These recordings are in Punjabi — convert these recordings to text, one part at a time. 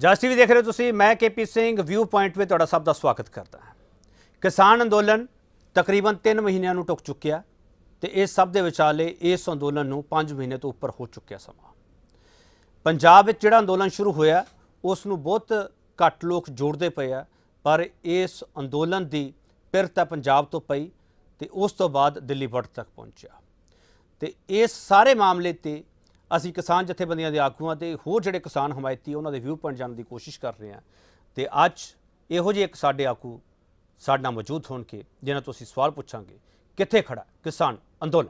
ਜਸ ਵੀ ਦੇਖ ਰਹੇ ਤੁਸੀਂ ਮੈਂ ਕੇਪੀ ਸਿੰਘ ਵਿਊ ਪੁਆਇੰਟ 'ਤੇ ਤੁਹਾਡਾ ਸਭ ਦਾ ਸਵਾਗਤ ਕਰਦਾ ਹਾਂ ਕਿਸਾਨ ਅੰਦੋਲਨ ਤਕਰੀਬਨ 3 ਮਹੀਨਿਆਂ ਨੂੰ ਟੁੱਕ ਚੁੱਕਿਆ ਤੇ ਇਸ ਸਭ ਦੇ ਵਿਚਾਲੇ ਇਸ ਅੰਦੋਲਨ ਨੂੰ 5 ਮਹੀਨੇ ਤੋਂ ਉੱਪਰ ਹੋ ਚੁੱਕਿਆ ਸਮਾਂ ਪੰਜਾਬ ਵਿੱਚ ਜਿਹੜਾ ਅੰਦੋਲਨ ਸ਼ੁਰੂ ਹੋਇਆ ਉਸ ਨੂੰ ਬਹੁਤ ਘੱਟ ਲੋਕ ਜੋੜਦੇ ਪਏ ਆ ਪਰ ਇਸ ਅੰਦੋਲਨ ਦੀ ਪਿਰ ਤਾਂ ਪੰਜਾਬ ਤੋਂ ਪਈ ਤੇ ਉਸ ਤੋਂ ਬਾਅਦ ਦਿੱਲੀ ਵੱਟ ਤੱਕ ਪਹੁੰਚਿਆ ਤੇ ਇਸ ਸਾਰੇ ਮਾਮਲੇ ਤੇ ਅਸੀਂ ਕਿਸਾਨ ਜਥੇਬੰਦੀਆਂ ਦੇ ਆਗੂਆਂ ਤੇ ਹੋਰ ਜਿਹੜੇ ਕਿਸਾਨ ਹਮਾਇਤੀ ਉਹਨਾਂ ਦੇ ਵਿਊ ਪੁਆਇੰਟ ਜਾਣਨ ਦੀ ਕੋਸ਼ਿਸ਼ ਕਰ ਰਹੇ ਹਾਂ ਤੇ ਅੱਜ ਇਹੋ ਜਿਹੇ ਇੱਕ ਸਾਡੇ ਆਗੂ ਸਾਡੇ ਨਾਲ ਮੌਜੂਦ ਕੇ ਜਿਨ੍ਹਾਂ ਤੋਂ ਅਸੀਂ ਸਵਾਲ ਪੁੱਛਾਂਗੇ ਕਿੱਥੇ ਖੜਾ ਕਿਸਾਨ ਅੰਦੋਲਨ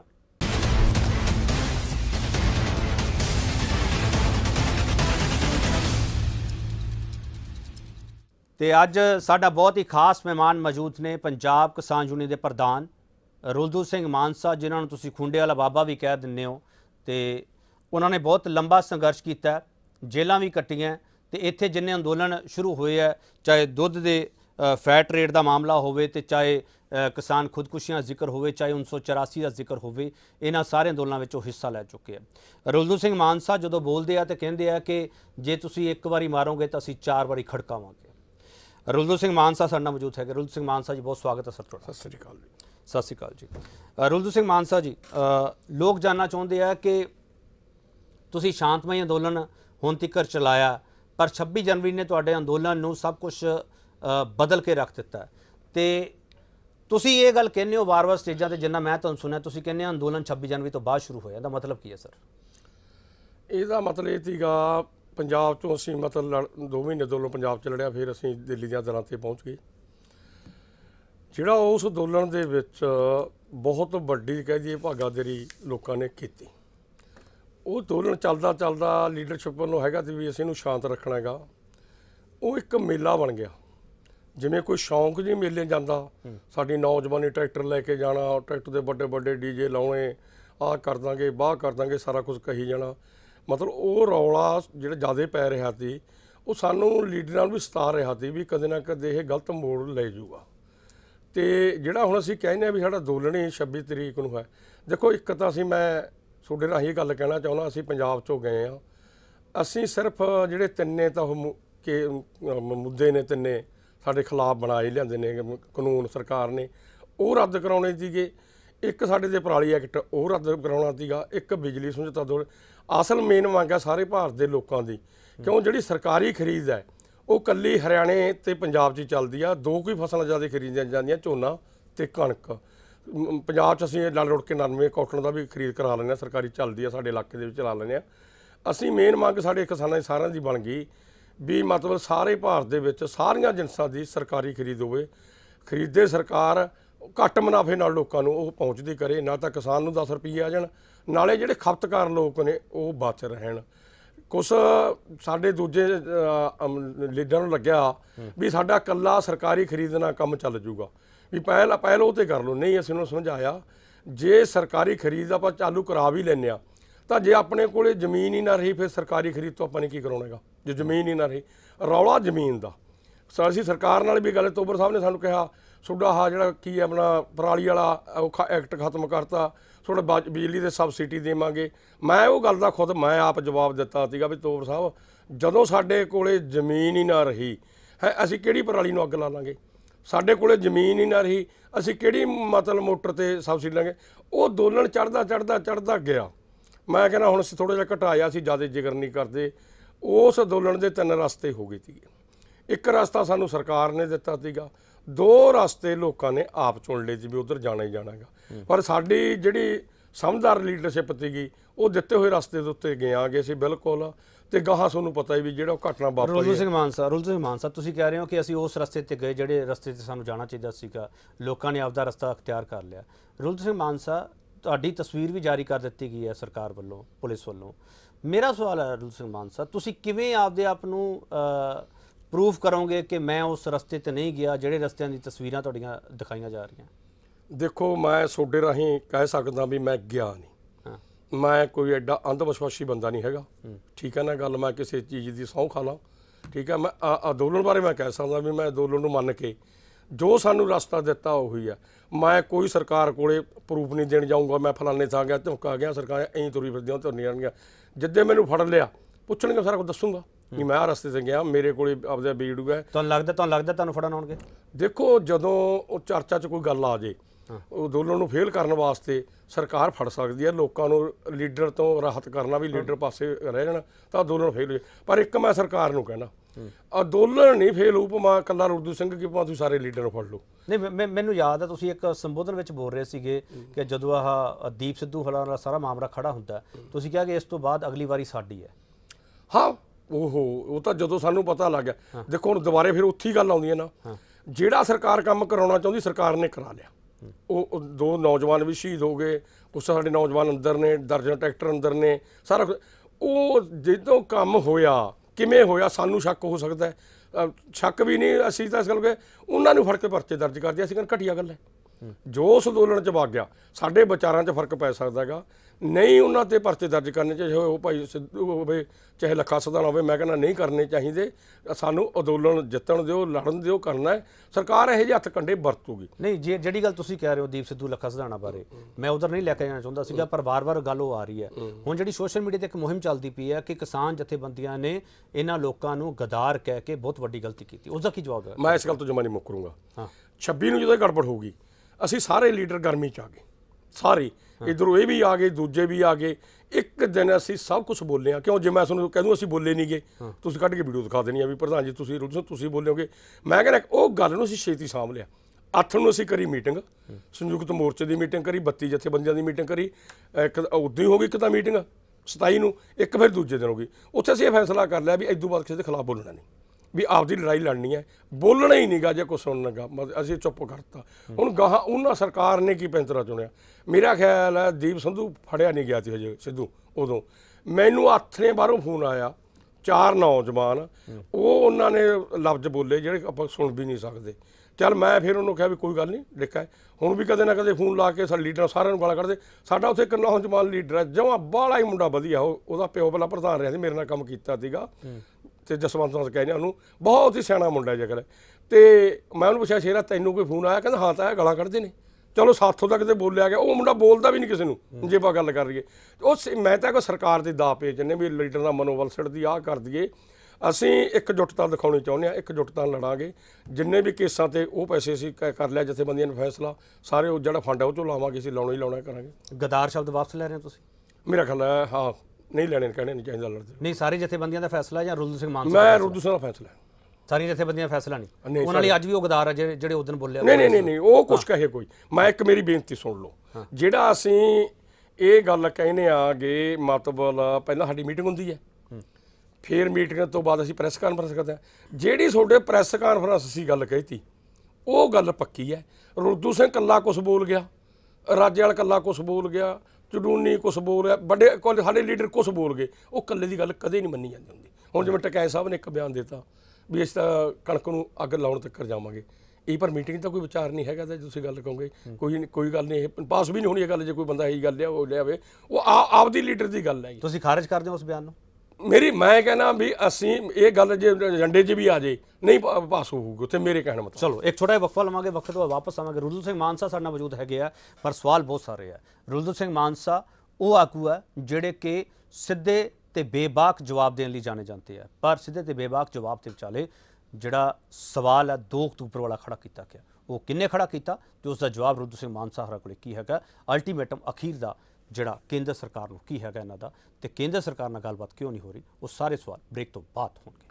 ਤੇ ਅੱਜ ਸਾਡਾ ਬਹੁਤ ਹੀ ਖਾਸ ਮਹਿਮਾਨ ਮੌਜੂਦ ਨੇ ਪੰਜਾਬ ਕਿਸਾਨ ਯੂਨੀ ਦੇ ਪ੍ਰਧਾਨ ਰੁਲਦੂ ਸਿੰਘ ਮਾਨਸਾ ਜਿਨ੍ਹਾਂ ਨੂੰ ਤੁਸੀਂ ਖੁੰਡੇ ਵਾਲਾ ਬਾਬਾ ਵੀ ਕਹਿ ਦਿੰਦੇ ਹੋ ਤੇ ਉਹਨਾਂ ਨੇ ਬਹੁਤ ਲੰਬਾ ਸੰਘਰਸ਼ ਕੀਤਾ ਜੇਲਾਂ ਵੀ ਕੱਟੀਆਂ ਤੇ ਇੱਥੇ ਜਿੰਨੇ ਅੰਦੋਲਨ ਸ਼ੁਰੂ ਹੋਏ ਆ ਚਾਹੇ ਦੁੱਧ ਦੇ ਫੈਟ ਰੇਟ ਦਾ ਮਾਮਲਾ ਹੋਵੇ ਤੇ ਚਾਹੇ ਕਿਸਾਨ ਖੁਦਕੁਸ਼ੀਆਂ ਜ਼ਿਕਰ ਹੋਵੇ ਚਾਹੇ 1984 ਦਾ ਜ਼ਿਕਰ ਹੋਵੇ ਇਹਨਾਂ ਸਾਰੇ ਅੰਦੋਲਨਾਂ ਵਿੱਚ ਉਹ ਹਿੱਸਾ ਲੈ ਚੁੱਕੇ ਆ ਰੁਲਦੂ ਸਿੰਘ ਮਾਨਸਾ ਜਦੋਂ ਬੋਲਦੇ ਆ ਤੇ ਕਹਿੰਦੇ ਆ ਕਿ ਜੇ ਤੁਸੀਂ ਇੱਕ ਵਾਰੀ ਮਾਰੋਗੇ ਤਾਂ ਅਸੀਂ ਚਾਰ ਵਾਰੀ ਖੜਕਾਵਾਂਗੇ ਰੁਲਦੂ ਸਿੰਘ ਮਾਨਸਾ ਸਾਡੇ ਨਾਲ ਮੌਜੂਦ ਹੈ ਕਿ ਰੁਲਦੂ ਸਿੰਘ ਮਾਨਸਾ ਜੀ ਬਹੁਤ ਸਵਾਗਤ ਹੈ ਸਰ ਤੁਹਾਡਾ ਸਤਿ ਸ੍ਰੀ ਅਕਾਲ ਜੀ ਸਤਿ ਸ੍ਰੀ ਅਕਾਲ ਜੀ ਰੁਲਦੂ ਸਿੰਘ ਮਾਨਸਾ ਜੀ ਲੋਕ ਜਾਨਣਾ ਚਾਹੁੰਦੇ ਆ ਕਿ ਤੁਸੀਂ ਸ਼ਾਂਤਮਈ ਅੰਦੋਲਨ ਹੁਣ ਤੱਕ ਚਲਾਇਆ ਪਰ 26 ਜਨਵਰੀ ਨੇ ਤੁਹਾਡੇ ਅੰਦੋਲਨ ਨੂੰ ਸਭ ਕੁਝ ਬਦਲ ਕੇ ਰੱਖ ਦਿੱਤਾ ਤੇ ਤੁਸੀਂ ਇਹ ਗੱਲ ਕਹਿੰਦੇ ਹੋ ਵਾਰ-ਵਾਰ ਸਟੇਜਾਂ ਤੇ ਜਿੰਨਾ ਮੈਂ ਤੁਹਾਨੂੰ ਸੁਣਿਆ ਤੁਸੀਂ ਕਹਿੰਦੇ ਹੋ ਅੰਦੋਲਨ 26 ਜਨਵਰੀ ਤੋਂ ਬਾਅਦ ਸ਼ੁਰੂ ਹੋਇਆ ਦਾ ਮਤਲਬ ਕੀ ਹੈ ਸਰ ਇਹਦਾ ਮਤਲਬ ਇਹ ਸੀਗਾ ਪੰਜਾਬ ਤੋਂ ਅਸੀਂ ਮਤਲਬ ਦੋ ਮਹੀਨੇ ਅੰਦੋਲਨ ਪੰਜਾਬ 'ਚ ਲੜਿਆ ਫਿਰ ਅਸੀਂ ਦਿੱਲੀ ਦੀਆਂ ਦਰਾਂ ਤੇ ਪਹੁੰਚ ਗਏ ਜਿਹੜਾ ਉਸ ਅੰਦੋਲਨ ਦੇ ਵਿੱਚ ਬਹੁਤ ਵੱਡੀ ਕਹਿ ਭਾਗਾ ਭਾਗਾਦਰੀ ਲੋਕਾਂ ਨੇ ਕੀਤੀ ਉਹ ਦੋਲਨ ਚੱਲਦਾ ਚੱਲਦਾ ਲੀਡਰਸ਼ਿਪ ਵੱਲੋਂ ਹੈਗਾ ਤੇ ਵੀ ਅਸੀਂ ਇਹਨੂੰ ਸ਼ਾਂਤ ਰੱਖਣਾ ਹੈਗਾ ਉਹ ਇੱਕ ਮੇਲਾ ਬਣ ਗਿਆ ਜਿਵੇਂ ਕੋਈ ਸ਼ੌਂਕ ਜੀ ਮੇਲੇ ਜਾਂਦਾ ਸਾਡੀ ਨੌਜਵਾਨੀ ਟਰੈਕਟਰ ਲੈ ਕੇ ਜਾਣਾ ਟਰੈਕਟਰ ਦੇ ਵੱਡੇ ਵੱਡੇ ਡੀਜੇ ਲਾਉਣੇ ਆਹ ਕਰ ਦਾਂਗੇ ਬਾਹ ਕਰ ਦਾਂਗੇ ਸਾਰਾ ਕੁਝ ਕਹੀ ਜਾਣਾ ਮਤਲਬ ਉਹ ਰੌਲਾ ਜਿਹੜਾ ਜਿਆਦਾ ਪੈ ਰਿਹਾ ਸੀ ਉਹ ਸਾਨੂੰ ਲੀਡਰਾਂ ਨੂੰ ਵੀ ਸਤਾ ਰਿਹਾ ਸੀ ਵੀ ਕਦੇ ਨਾ ਕਦੇ ਇਹ ਗਲਤ ਮੋੜ ਲੈ ਜਾਊਗਾ ਤੇ ਜਿਹੜਾ ਹੁਣ ਅਸੀਂ ਕਹਿੰਦੇ ਆ ਵੀ ਸਾਡਾ ਦੋਲਣੀ 26 ਤਰੀਕ ਨੂੰ ਹੈ ਦੇਖੋ ਇੱਕ ਤਾਂ ਅਸੀਂ ਮੈਂ ਤੁਹਾਡੇ ਰਾਹੀਂ ਇਹ ਗੱਲ ਕਹਿਣਾ ਚਾਹੁੰਦਾ ਅਸੀਂ ਪੰਜਾਬ ਚੋਂ ਗਏ ਆ ਅਸੀਂ ਸਿਰਫ ਜਿਹੜੇ ਤਿੰਨੇ ਤਾਂ ਕਿ ਮੁੱਦੇ ਨੇ ਤਿੰਨੇ ਸਾਡੇ ਖਿਲਾਫ ਬਣਾਏ ਲਿਆਂਦੇ ਨੇ ਕਾਨੂੰਨ ਸਰਕਾਰ ਨੇ ਉਹ ਰੱਦ ਕਰਾਉਣੇ ਸੀਗੇ ਇੱਕ ਸਾਡੇ ਦੇ ਪਰਾਲੀ ਐਕਟ ਉਹ ਰੱਦ ਕਰਾਉਣਾ ਸੀਗਾ ਇੱਕ ਬਿਜਲੀ ਸਮਝੌਤਾ ਦੋ ਅਸਲ ਮੇਨ ਮੰਗ ਹੈ ਸਾਰੇ ਭਾਰਤ ਦੇ ਲੋਕਾਂ ਦੀ ਕਿਉਂ ਜਿਹੜੀ ਸਰਕਾਰੀ ਖਰੀਦ ਹੈ ਉਹ ਕੱਲੀ ਹਰਿਆਣੇ ਤੇ ਪੰਜਾਬ 'ਚ ਚੱਲਦੀ ਆ ਦੋ ਕੋਈ ਫਸਲਾਂ ਜ਼ਿਆਦਾ ਖਰੀਦੀਆਂ ਜਾਂਦੀਆਂ ਝੋਨਾ ਤੇ ਕਣਕ ਪੰਜਾਬ 'ਚ ਅਸੀਂ ਨਾਲ ਰੁੜ ਕੇ 99 ਕਾਟਨ ਦਾ ਵੀ ਖਰੀਦ ਕਰਾ ਲੈਂਦੇ ਆ ਸਰਕਾਰੀ ਚੱਲਦੀ ਆ ਸਾਡੇ ਇਲਾਕੇ ਦੇ ਵਿੱਚ ਚਲਾ ਲੈਂਦੇ ਆ ਅਸੀਂ ਮੇਨ ਮੰਗ ਸਾਡੇ ਕਿਸਾਨਾਂ ਦੀ ਸਾਰਿਆਂ ਦੀ ਬਣ ਗਈ ਵੀ ਮਤਲਬ ਸਾਰੇ ਭਾਰਤ ਦੇ ਵਿੱਚ ਸਾਰੀਆਂ ਜਿੰਸਾਂ ਦੀ ਸਰਕਾਰੀ ਖਰੀਦ ਹੋਵੇ ਖਰੀਦੇ ਸਰਕਾਰ ਘੱਟ ਮੁਨਾਫੇ ਨਾਲ ਲੋਕਾਂ ਨੂੰ ਉਹ ਪਹੁੰਚਦੀ ਕਰੇ ਨਾ ਤਾਂ ਕਿਸਾਨ ਨੂੰ 10 ਰੁਪਏ ਆ ਜਾਣ ਨਾਲੇ ਜਿਹੜੇ ਖਪਤਕਾਰ ਲੋਕ ਨੇ ਉਹ ਬਚ ਰਹਿਣ ਕੁਛ ਸਾਡੇ ਦੂਜੇ ਲੀਡਰ ਨੂੰ ਲੱਗਿਆ ਵੀ ਸਾਡਾ ਕੱਲਾ ਸਰਕਾਰੀ ਖਰੀਦ ਨਾਲ ਕੰਮ ਚੱਲ ਜੂਗਾ ਵੀ ਪਹਿਲ ਪਹਿਲ ਉਹ ਤੇ ਕਰ ਲਓ ਨਹੀਂ ਅਸੀਂ ਉਹਨੂੰ ਸਮਝਾਇਆ ਜੇ ਸਰਕਾਰੀ ਖਰੀਦ ਆਪਾਂ ਚਾਲੂ ਕਰਾ ਵੀ ਲੈਨੇ ਆ ਤਾਂ ਜੇ ਆਪਣੇ ਕੋਲੇ ਜ਼ਮੀਨ ਹੀ ਨਾ ਰਹੀ ਫਿਰ ਸਰਕਾਰੀ ਖਰੀਦ ਤੋਂ ਆਪਾਂ ਨੇ ਕੀ ਕਰਾਉਣਾਗਾ ਜੇ ਜ਼ਮੀਨ ਹੀ ਨਾ ਰਹੀ ਰੌਲਾ ਜ਼ਮੀਨ ਦਾ ਸਾਡੀ ਸਰਕਾਰ ਨਾਲ ਵੀ ਗੱਲ ਤੋਬਰ ਸਾਹਿਬ ਨੇ ਸਾਨੂੰ ਕਿਹਾ ਸੋਡਾ ਆ ਜਿਹੜਾ ਕੀ ਹੈ ਆਪਣਾ ਪਰਾਲੀ ਵਾਲਾ ਐਕਟ ਖਤਮ ਕਰਤਾ ਤੁਹਾਡਾ ਬਿਜਲੀ ਦੇ ਸਬਸਿਡੀ ਦੇਵਾਂਗੇ ਮੈਂ ਉਹ ਗੱਲ ਦਾ ਖੁਦ ਮੈਂ ਆਪ ਜਵਾਬ ਦਿੱਤਾ ਸੀਗਾ ਵੀ ਤੋਬਰ ਸਾਹਿਬ ਜਦੋਂ ਸਾਡੇ ਕੋਲੇ ਜ਼ਮੀਨ ਹੀ ਨਾ ਰਹੀ ਹੈ ਅਸੀਂ ਕਿਹੜੀ ਪਰਾਲੀ ਨੂੰ ਅੱਗ ਲਾ ਲਾਂਗੇ ਸਾਡੇ ਕੋਲੇ ਜ਼ਮੀਨ ਹੀ ਨਾ ਰਹੀ ਅਸੀਂ ਕਿਹੜੀ ਮਤਲਬ ਮੋਟਰ ਤੇ ਸਬਸਿਡੀ ਲਾਂਗੇ ਉਹ ਦੋਲਣ ਚੜਦਾ ਚੜਦਾ ਚੜਦਾ ਗਿਆ ਮੈਂ ਕਹਿੰਦਾ ਹੁਣ ਅਸੀਂ ਥੋੜਾ ਜਿਹਾ ਘਟਾਇਆ ਸੀ ਜਿਆਦਾ ਜ਼ਿਕਰ ਨਹੀਂ ਕਰਦੇ ਉਸ ਦੋਲਣ ਦੇ ਤਿੰਨ ਰਸਤੇ ਹੋ ਗਏ ਸੀ ਇੱਕ ਰਸਤਾ ਸਾਨੂੰ ਸਰਕਾਰ ਨੇ ਦਿੱਤਾ ਸੀਗਾ ਦੋ ਰਸਤੇ ਲੋਕਾਂ ਨੇ ਆਪ ਚੁਣ ਲਏ ਸੀ ਵੀ ਉਧਰ ਜਾਣਾ ਹੀ ਜਾਣਾਗਾ ਪਰ ਸਾਡੀ ਜਿਹੜੀ ਸਮਝਦਾਰ ਲੀਡਰਸ਼ਿਪ ਸੀਗੀ ਉਹ ਦਿੱਤੇ ਹੋਏ ਰਸਤੇ ਦੇ ਉੱਤੇ ਗਏ ਆਗੇ ਅਸੀਂ ਬਿਲਕੁਲ ਤੇ ਗਾਹਾਂ ਤੁਹਾਨੂੰ ਪਤਾ ਹੀ ਵੀ ਜਿਹੜਾ ਉਹ ਘਟਨਾ ਵਾਪਰੀ ਰੋਲ ਸਿੰਘ ਮਾਨਸਾ ਰੋਲ ਸਿੰਘ ਮਾਨਸਾ ਤੁਸੀਂ ਕਹਿ ਰਹੇ ਹੋ ਕਿ ਅਸੀਂ ਉਸ ਰਸਤੇ ਤੇ ਗਏ ਜਿਹੜੇ ਰਸਤੇ ਤੇ ਸਾਨੂੰ ਜਾਣਾ ਚਾਹੀਦਾ ਸੀਗਾ ਲੋਕਾਂ ਨੇ ਆਪਦਾ ਰਸਤਾ ਅਖਤਿਆਰ ਕਰ ਲਿਆ ਰੋਲ ਸਿੰਘ ਮਾਨਸਾ ਤੁਹਾਡੀ ਤਸਵੀਰ ਵੀ ਜਾਰੀ ਕਰ ਦਿੱਤੀ ਗਈ ਹੈ ਸਰਕਾਰ ਵੱਲੋਂ ਪੁਲਿਸ ਵੱਲੋਂ ਮੇਰਾ ਸਵਾਲ ਹੈ ਰੋਲ ਸਿੰਘ ਮਾਨਸਾ ਤੁਸੀਂ ਕਿਵੇਂ ਆਪਦੇ ਆਪ ਨੂੰ ਪ੍ਰੂਫ ਕਰੋਗੇ ਕਿ ਮੈਂ ਉਸ ਰਸਤੇ ਤੇ ਨਹੀਂ ਗਿਆ ਜਿਹੜੇ ਰਸਤਿਆਂ ਦੀ ਤਸਵੀਰਾਂ ਤੁਹਾਡੀਆਂ ਦਿਖਾਈਆਂ ਜਾ ਰਹੀਆਂ ਦੇਖੋ ਮੈਂ ਸੋਡੇ ਰਾਹੀਂ ਕਹਿ ਸਕਦਾ ਵੀ ਮੈਂ ਗਿਆ ਨਹੀਂ ਮੈਂ ਕੋਈ ਐਡਾ ਅੰਧ ਵਿਸ਼ਵਾਸੀ ਬੰਦਾ ਨਹੀਂ ਹੈਗਾ ਠੀਕ ਹੈ ਨਾ ਗੱਲ ਮੈਂ ਕਿਸੇ ਚੀਜ਼ ਦੀ ਸੌਂ ਖਾਣਾ ਠੀਕ ਹੈ ਮੈਂ ਅਦੋਲਨ ਬਾਰੇ ਮੈਂ ਕਹਿ ਸਕਦਾ ਵੀ ਮੈਂ ਅਦੋਲਨ ਨੂੰ ਮੰਨ ਕੇ ਜੋ ਸਾਨੂੰ ਰਸਤਾ ਦਿੱਤਾ ਉਹ ਹੀ ਆ ਮੈਂ ਕੋਈ ਸਰਕਾਰ ਕੋਲੇ ਪ੍ਰੂਫ ਨਹੀਂ ਦੇਣ ਜਾਊਂਗਾ ਮੈਂ ਫਲਾਣੇ ਥਾਂ ਗਿਆ ਧੋਕਾ ਗਿਆ ਸਰਕਾਰ ਐਂ ਤੁਰੀ ਫਿਰਦੀਆਂ ਤੁਰਨੀ ਰਹਿਣਗੀਆਂ ਜਿੱਦੇ ਮੈਨੂੰ ਫੜ ਲਿਆ ਪੁੱਛਣਗੇ ਸਾਰਾ ਕੁਝ ਦੱਸੂਗਾ ਕਿ ਮੈਂ ਆ ਰਸਤੇ ਤੇ ਗਿਆ ਮੇਰੇ ਕੋਲੇ ਆਪਦਾ ਬੀੜੂ ਹੈ ਤੁਹਾਨੂੰ ਲੱਗਦਾ ਤੁਹਾਨੂੰ ਲੱਗਦਾ ਤੁਹਾਨੂੰ ਫੜਨ ਆਉਣਗੇ ਦੇਖੋ ਜਦੋਂ ਉਹ ਚਰਚਾ 'ਚ ਕੋਈ ਗੱਲ ਆ ਜੇ ਉਹ ਦੋਲਨ ਨੂੰ ਫੇਲ ਕਰਨ ਵਾਸਤੇ ਸਰਕਾਰ ਫੜ ਸਕਦੀ ਹੈ ਲੋਕਾਂ ਨੂੰ ਲੀਡਰ ਤੋਂ ਰਾਹਤ ਕਰਨਾ ਵੀ ਲੀਡਰ ਪਾਸੇ ਰਹਿ ਜਾਣਾ ਤਾਂ ਅਦੋਲਨ ਫੇਲ ਹੋਏ ਪਰ ਇੱਕ ਮੈਂ ਸਰਕਾਰ ਨੂੰ ਕਹਿਣਾ ਅੰਦੋਲਨ ਨਹੀਂ ਫੇਲ ਹੋ ਪਮਾ ਕੱਲਾ ਰੁਦੂ ਸਿੰਘ ਕਿ ਪਾ ਤੂੰ ਸਾਰੇ ਲੀਡਰ ਨੂੰ ਫੜ ਲਓ ਨਹੀਂ ਮੈਨੂੰ ਯਾਦ ਹੈ ਤੁਸੀਂ ਇੱਕ ਸੰਬੋਧਨ ਵਿੱਚ ਬੋਲ ਰਹੇ ਸੀਗੇ ਕਿ ਜਦੋਂ ਆਹ ਦੀਪ ਸਿੱਧੂ ਹਲਾਂ ਨਾਲ ਸਾਰਾ ਮਾਮਲਾ ਖੜਾ ਹੁੰਦਾ ਤੁਸੀਂ ਕਿਹਾ ਕਿ ਇਸ ਤੋਂ ਬਾਅਦ ਅਗਲੀ ਵਾਰੀ ਸਾਡੀ ਹੈ ਹਾਂ ਓਹੋ ਉਹ ਤਾਂ ਜਦੋਂ ਸਾਨੂੰ ਪਤਾ ਲੱਗ ਗਿਆ ਦੇਖੋ ਹੁਣ ਦੁਬਾਰੇ ਫਿਰ ਉੱਥੀ ਗੱਲ ਆਉਂਦੀ ਹੈ ਨਾ ਜਿਹੜਾ ਸਰਕਾਰ ਕੰਮ ਕਰਾਉਣਾ ਚਾਹੁੰਦੀ ਸਰਕਾਰ ਨੇ ਕਰਾ ਲਿਆ ਉਹ ਦੋ ਨੌਜਵਾਨ ਵੀ ਸ਼ਹੀਦ ਹੋ ਗਏ ਉਸ ਸਾਡੇ ਨੌਜਵਾਨ ਅੰਦਰ ਨੇ ਦਰਜਨ ਟਰੈਕਟਰ ਅੰਦਰ ਨੇ ਸਾਰਾ ਉਹ ਜਦੋਂ ਕੰਮ ਹੋਇਆ ਕਿਵੇਂ ਹੋਇਆ ਸਾਨੂੰ ਸ਼ੱਕ ਹੋ ਸਕਦਾ ਸ਼ੱਕ ਵੀ ਨਹੀਂ ਅਸੀਂ ਤਾਂ ਇਸ ਗੱਲ ਕੇ ਉਹਨਾਂ ਨੂੰ ਫੜ ਕੇ ਪਰਚੇ ਦਰਜ ਕਰਦੇ ਅਸੀਂ ਕਹਿੰਦੇ ਘਟੀਆ ਗੱਲ ਹੈ ਜੋ ਸੰਦੋਲਨ ਚ ਵਗ ਗਿਆ ਸਾਡੇ ਵਿਚਾਰਾਂ 'ਚ ਫਰਕ ਪੈ ਸਕਦਾ ਹੈਗਾ ਨਹੀਂ ਉਹਨਾਂ ਤੇ ਪਰਚੇ ਦਰਜ ਕਰਨੇ ਚਾਹੀਦੇ ਉਹ ਭਾਈ ਸਿੱਧੂ ਹੋਵੇ ਚਾਹੇ ਲੱਖਾ ਸਦਾਨ ਹੋਵੇ ਮੈਂ ਕਹਿੰਦਾ ਨਹੀਂ ਕਰਨੇ ਚਾਹੀਦੇ ਸਾਨੂੰ ਅਦੋਲਨ ਜਿੱਤਣ ਦਿਓ ਲੜਨ ਦਿਓ ਕਰਨਾ ਹੈ ਸਰਕਾਰ ਇਹ ਜਿਹੇ ਹੱਥ ਕੰਡੇ ਵਰਤੂਗੀ ਨਹੀਂ ਜੇ ਜਿਹੜੀ ਗੱਲ ਤੁਸੀਂ ਕਹਿ ਰਹੇ ਹੋ ਦੀਪ ਸਿੱਧੂ ਲੱਖਾ ਸਦਾਨਾ ਬਾਰੇ ਮੈਂ ਉਧਰ ਨਹੀਂ ਲੈ ਕੇ ਜਾਣਾ ਚਾਹੁੰਦਾ ਸੀਗਾ ਪਰ ਵਾਰ-ਵਾਰ ਗੱਲ ਉਹ ਆ ਰਹੀ ਹੈ ਹੁਣ ਜਿਹੜੀ ਸੋਸ਼ਲ ਮੀਡੀਆ ਤੇ ਇੱਕ ਮੁਹਿੰਮ ਚੱਲਦੀ ਪਈ ਹੈ ਕਿ ਕਿਸਾਨ ਜਥੇਬੰਦੀਆਂ ਨੇ ਇਹਨਾਂ ਲੋਕਾਂ ਨੂੰ ਗਦਾਰ ਕਹਿ ਕੇ ਬਹੁਤ ਵੱਡੀ ਗਲਤੀ ਕੀਤੀ ਉਸ ਦਾ ਕੀ ਜਵਾਬ ਹੈ ਮੈਂ ਇਸ ਗੱਲ ਤੋਂ ਜਮਾ ਨਹੀਂ ਹਾਂ 26 ਨੂੰ ਜਦੋਂ ਗੜਬੜ ਹੋਊਗੀ ਅਸੀਂ ਸਾਰੇ ਲੀਡਰ ਗਰਮੀ ਚ ਆ ਗਏ ਸਾਰੇ ਇਧਰੋਂ ਇਹ ਵੀ ਆ ਗਏ ਦੂਜੇ ਵੀ ਆ ਗਏ ਇੱਕ ਦਿਨ ਅਸੀਂ ਸਭ ਕੁਝ ਬੋਲੇ ਆ ਕਿਉਂ ਜੇ ਮੈਂ ਤੁਹਾਨੂੰ ਕਹਿ ਦੂੰ ਅਸੀਂ ਬੋਲੇ ਨਹੀਂ ਗਏ ਤੁਸੀਂ ਕੱਢ ਕੇ ਵੀਡੀਓ ਦਿਖਾ ਦੇਣੀ ਆ ਵੀ ਪ੍ਰਧਾਨ ਜੀ ਤੁਸੀਂ ਰੁੱਧ ਤੁਸੀਂ ਬੋਲਿਓਗੇ ਮੈਂ ਕਹਿੰਦਾ ਉਹ ਗੱਲ ਨੂੰ ਅਸੀਂ ਛੇਤੀ ਸਾਂਭ ਲਿਆ ਅੱਠ ਨੂੰ ਅਸੀਂ ਕਰੀ ਮੀਟਿੰਗ ਸੰਯੁਕਤ ਮੋਰਚੇ ਦੀ ਮੀਟਿੰਗ ਕਰੀ 32 ਜਥੇਬੰਦੀਆਂ ਦੀ ਮੀਟਿੰਗ ਕਰੀ ਇੱਕ ਉਦੋਂ ਹੀ ਹੋ ਗਈ ਇੱਕ ਤਾਂ ਮੀਟਿੰਗ 27 ਨੂੰ ਇੱਕ ਫਿਰ ਦੂਜੇ ਦਿਨ ਹੋ ਗਈ ਉੱਥੇ ਅਸੀਂ ਇਹ ਫੈਸਲਾ ਕਰ ਲਿਆ ਵੀ ਇਸ ਤੋਂ ਬਾਅਦ ਕਿਸੇ ਦੇ ਖਿਲਾਫ ਬੋਲਣਾ ਨਹੀਂ ਵੀ ਆਪਦੀ ਲੜਾਈ ਲੜਨੀ ਹੈ ਬੋਲਣਾ ਹੀ ਨਹੀਂਗਾ ਜੇ ਕੋ ਸੁਣਨਗਾ ਅਸੀਂ ਚੁੱਪ ਕਰਤਾ ਹੁਣ ਗਾਹਾਂ ਉਹਨਾਂ ਸਰਕਾਰ ਨੇ ਕੀ ਪੈਂਤਰਾ ਚੁਣਿਆ ਮੇਰਾ ਖਿਆਲ ਹੈ ਦੀਪ ਸੰਧੂ ਫੜਿਆ ਨਹੀਂ ਗਿਆ ਸੀ ਹਜੇ ਸਿੱਧੂ ਉਦੋਂ ਮੈਨੂੰ ਆਥਰੇ ਬਾਹਰੋਂ ਫੋਨ ਆਇਆ ਚਾਰ ਨੌਜਵਾਨ ਉਹ ਉਹਨਾਂ ਨੇ ਲਫ਼ਜ਼ ਬੋਲੇ ਜਿਹੜੇ ਆਪਾਂ ਸੁਣ ਵੀ ਨਹੀਂ ਸਕਦੇ ਚਲ ਮੈਂ ਫਿਰ ਉਹਨੂੰ ਕਿਹਾ ਵੀ ਕੋਈ ਗੱਲ ਨਹੀਂ ਲਿਖਿਆ ਹੁਣ ਵੀ ਕਦੇ ਨਾ ਕਦੇ ਫੋਨ ਲਾ ਕੇ ਸਾਡੇ ਲੀਡਰ ਸਾਰਿਆਂ ਨੂੰ ਗਾਲਾਂ ਕੱਢਦੇ ਸਾਡਾ ਉੱਥੇ ਇੱਕ ਨੌਜਵਾਨ ਲੀਡਰ ਹੈ ਜਮਾ ਬਾਲਾ ਹੀ ਮੁੰਡਾ ਵਧੀਆ ਉਹਦਾ ਪਿਓ ਬਲਾ ਪ੍ਰਧਾਨ ਰਿਹਾ ਸੀ ਮੇਰੇ ਨਾਲ ਕੰਮ ਕੀਤਾ ਸੀਗਾ ਤੇ ਜਸਵੰਤ ਸਿੰਘ ਕਹਿੰਦੇ ਉਹਨੂੰ ਬਹੁਤ ਹੀ ਸਿਆਣਾ ਮੁੰਡਾ ਜਗਰ ਤੇ ਮੈਂ ਉਹਨੂੰ ਪੁੱਛਿਆ ਸ਼ੇਰਾ ਤੈਨੂੰ ਕੋਈ ਫੋਨ ਆਇਆ ਕਹਿੰਦਾ ਹਾਂ ਤਾਂ ਗਾਲਾਂ ਕੱਢਦੇ ਨੇ ਚਲੋ ਸਾਥੋਂ ਤੱਕ ਤੇ ਬੋਲਿਆ ਗਿਆ ਉਹ ਮੁੰਡਾ ਬੋਲਦਾ ਵੀ ਨਹੀਂ ਕਿਸੇ ਨੂੰ ਜੇ ਆਪਾਂ ਗੱਲ ਕਰ ਲਈਏ ਉਹ ਮੈਂ ਤਾਂ ਕੋ ਸਰਕਾਰ ਦੇ ਦਾ ਪੇਜ ਨੇ ਵੀ ਲੀਡਰ ਦਾ ਮਨੋਬਲ ਸੜਦੀ ਆ ਕਰ ਦਈਏ ਅਸੀਂ ਇੱਕ ਜੁਟਤਾ ਦਿਖਾਉਣੀ ਚਾਹੁੰਦੇ ਆ ਇੱਕ ਜੁਟਤਾ ਲੜਾਂਗੇ ਜਿੰਨੇ ਵੀ ਕੇਸਾਂ ਤੇ ਉਹ ਪੈਸੇ ਅਸੀਂ ਕਰ ਲਿਆ ਜਥੇਬੰਦੀਆਂ ਨੇ ਫੈਸਲਾ ਸਾਰੇ ਉਹ ਜਿਹੜਾ ਫੰਡ ਹੈ ਉਹ ਚੋਂ ਲਾਵਾਂਗੇ ਅਸੀਂ ਲਾਉਣਾ ਹੀ ਲਾਉਣਾ ਕਰਾਂਗੇ ਗਦਾਰ ਸ਼ਬਦ ਵਾਪਸ ਲੈ ਰਹੇ ਹੋ ਤੁਸੀਂ ਮੇਰਾ ਖਿਆਲ ਹੈ ਹਾਂ ਨਹੀਂ ਲੈਣੇ ਕਹਿੰਦੇ ਨਹੀਂ ਚਾਹੀਦਾ ਲੜਦੇ ਨਹੀਂ ਸਾਰੇ ਜਥੇਬੰਦੀਆਂ ਦਾ ਫੈਸਲਾ ਜਾਂ ਰੁੱਦੂ ਸਿੰਘ ਮਾਨਸਾ ਮੈਂ ਰੁੱਦੂ ਸਿੰਘ ਦਾ ਫੈਸਲਾ ਸਾਰੀਆਂ ਜਥੇਬੰਦੀਆਂ ਫੈਸਲਾ ਨਹੀਂ ਉਹਨਾਂ ਲਈ ਅੱਜ ਵੀ ਉਹ ਗਦਾਰ ਹੈ ਜਿਹੜੇ ਉਸ ਦਿਨ ਬੋਲਿਆ ਨਹੀਂ ਨਹੀਂ ਨਹੀਂ ਉਹ ਕੁਝ ਕਹੇ ਕੋਈ ਮੈਂ ਇੱਕ ਮੇਰੀ ਬੇਨਤੀ ਸੁਣ ਲਓ ਜਿਹੜਾ ਅਸੀਂ ਇਹ ਗੱਲ ਕਹਿੰਦੇ ਆਗੇ ਮਤਬਲ ਪਹਿਲਾਂ ਸਾਡੀ ਮੀਟਿੰਗ ਹੁੰਦੀ ਹੈ ਫਿਰ ਮੀਟਿੰਗ ਤੋਂ ਬਾਅਦ ਅਸੀਂ ਪ੍ਰੈਸ ਕਾਨਫਰੰਸ ਕਰਦੇ ਆ ਜਿਹੜੀ ਤੁਹਾਡੇ ਪ੍ਰੈਸ ਕਾਨਫਰੰਸ ਸੀ ਗੱਲ ਕਹੀਤੀ ਉਹ ਗੱਲ ਪੱਕੀ ਹੈ ਰੁੱਦੂ ਸਿੰਘ ਕੱਲਾ ਕੁਛ ਬੋਲ ਗਿਆ ਵਾਲ ਕੱਲਾ ਕੁਛ ਬੋਲ ਗਿਆ ਚਡੂਨੀ ਕੁਛ ਬੋਲ ਰਿਹਾ ਵੱਡੇ ਸਾਡੇ ਲੀਡਰ ਕੁਛ ਬੋਲ ਗਏ ਉਹ ਇਕੱਲੇ ਦੀ ਗੱਲ ਕਦੇ ਨਹੀਂ ਮੰਨੀ ਜਾਂਦੀ ਹੁੰਦੀ ਹੁਣ ਜਿਵੇਂ ਟਕੈ ਸਾਹਿਬ ਨੇ ਇੱਕ ਬਿਆਨ ਦਿੱਤਾ ਵੀ ਅਸੀਂ ਤਾਂ ਕਣਕ ਨੂੰ ਅੱਗ ਲਾਉਣ ਤੱਕ ਜਾਵਾਂਗੇ ਇਹ ਪਰ ਮੀਟਿੰਗ ਤਾਂ ਕੋਈ ਵਿਚਾਰ ਨਹੀਂ ਹੈਗਾ ਤੇ ਤੁਸੀਂ ਗੱਲ ਕਹੋਗੇ ਕੋਈ ਕੋਈ ਗੱਲ ਨਹੀਂ ਇਹ ਪਾਸ ਵੀ ਨਹੀਂ ਹੋਣੀ ਇਹ ਗੱਲ ਜੇ ਕੋਈ ਬੰਦਾ ਇਹ ਗੱਲ ਲਿਆ ਉਹ ਲਿਆਵੇ ਉਹ ਆਪਦੀ ਲੀਡਰ ਦੀ ਗੱਲ ਹੈ ਤੁਸੀਂ ਖਾਰਜ ਕਰਦੇ ਹੋ ਉਸ ਬਿਆਨ ਨੂੰ ਮੇਰੀ ਮੈਂ ਕਹਿੰਦਾ ਵੀ ਅਸੀਂ ਇਹ ਗੱਲ ਜੇ ਝੰਡੇ 'ਚ ਵੀ ਆ ਜੇ ਨਹੀਂ ਪਾਸ ਹੋਊਗਾ ਉੱਥੇ ਮੇਰੇ ਕਹਿਣ ਮਤਲਬ ਚਲੋ ਇੱਕ ਛੋਟਾ ਜਿਹਾ ਵਕਫਾ ਲਵਾਂਗੇ ਵਕਤ ਤੋਂ ਵਾਪਸ ਆਵਾਂਗੇ ਰੁਦਲ ਸਿੰਘ ਮਾਨਸਾ ਸਾਡੇ ਨਾਲ ਮੌਜੂਦ ਹੈਗੇ ਆ ਪਰ ਸਵਾਲ ਬਹੁਤ ਸਾਰੇ ਆ ਰੁਦਲ ਸਿੰਘ ਮਾਨਸਾ ਉਹ ਆਗੂ ਆ ਜਿਹੜੇ ਕਿ ਸਿੱਧੇ ਤੇ ਬੇਬਾਕ ਜਵਾਬ ਦੇਣ ਲਈ ਜਾਣੇ ਜਾਂਦੇ ਆ ਪਰ ਸਿੱਧੇ ਤੇ ਬੇਬਾਕ ਜਵਾਬ ਤੇ ਵਿਚਾਲੇ ਜਿਹੜਾ ਸਵਾਲ ਹੈ 2 ਅਕਤੂਬਰ ਵਾਲਾ ਖੜਾ ਕੀਤਾ ਗਿਆ ਉਹ ਕਿੰਨੇ ਖੜਾ ਕੀਤਾ ਤੇ ਉਸ ਦਾ ਜਵਾਬ ਰੁਦੂ ਸਿੰਘ ਮਾਨਸਾ ਹਰ ਕੋਲੇ ਕੀ ਹੈਗਾ ਅਲਟੀਮੇਟਮ ਅਖੀਰ ਦਾ ਜਿਹੜਾ ਕੇਂਦਰ ਸਰਕਾਰ ਨੂੰ ਕੀ ਹੈਗਾ ਇਹਨਾਂ ਦਾ ਤੇ ਕੇਂਦਰ ਸਰਕਾਰ ਨਾਲ ਗੱਲਬਾਤ ਕਿਉਂ ਨਹੀਂ ਹੋ ਰਹੀ ਉਹ ਸਾਰੇ ਸਵਾਲ ਬ੍ਰੇਕ ਤੋਂ ਬਾਅਦ ਹੋਣਗੇ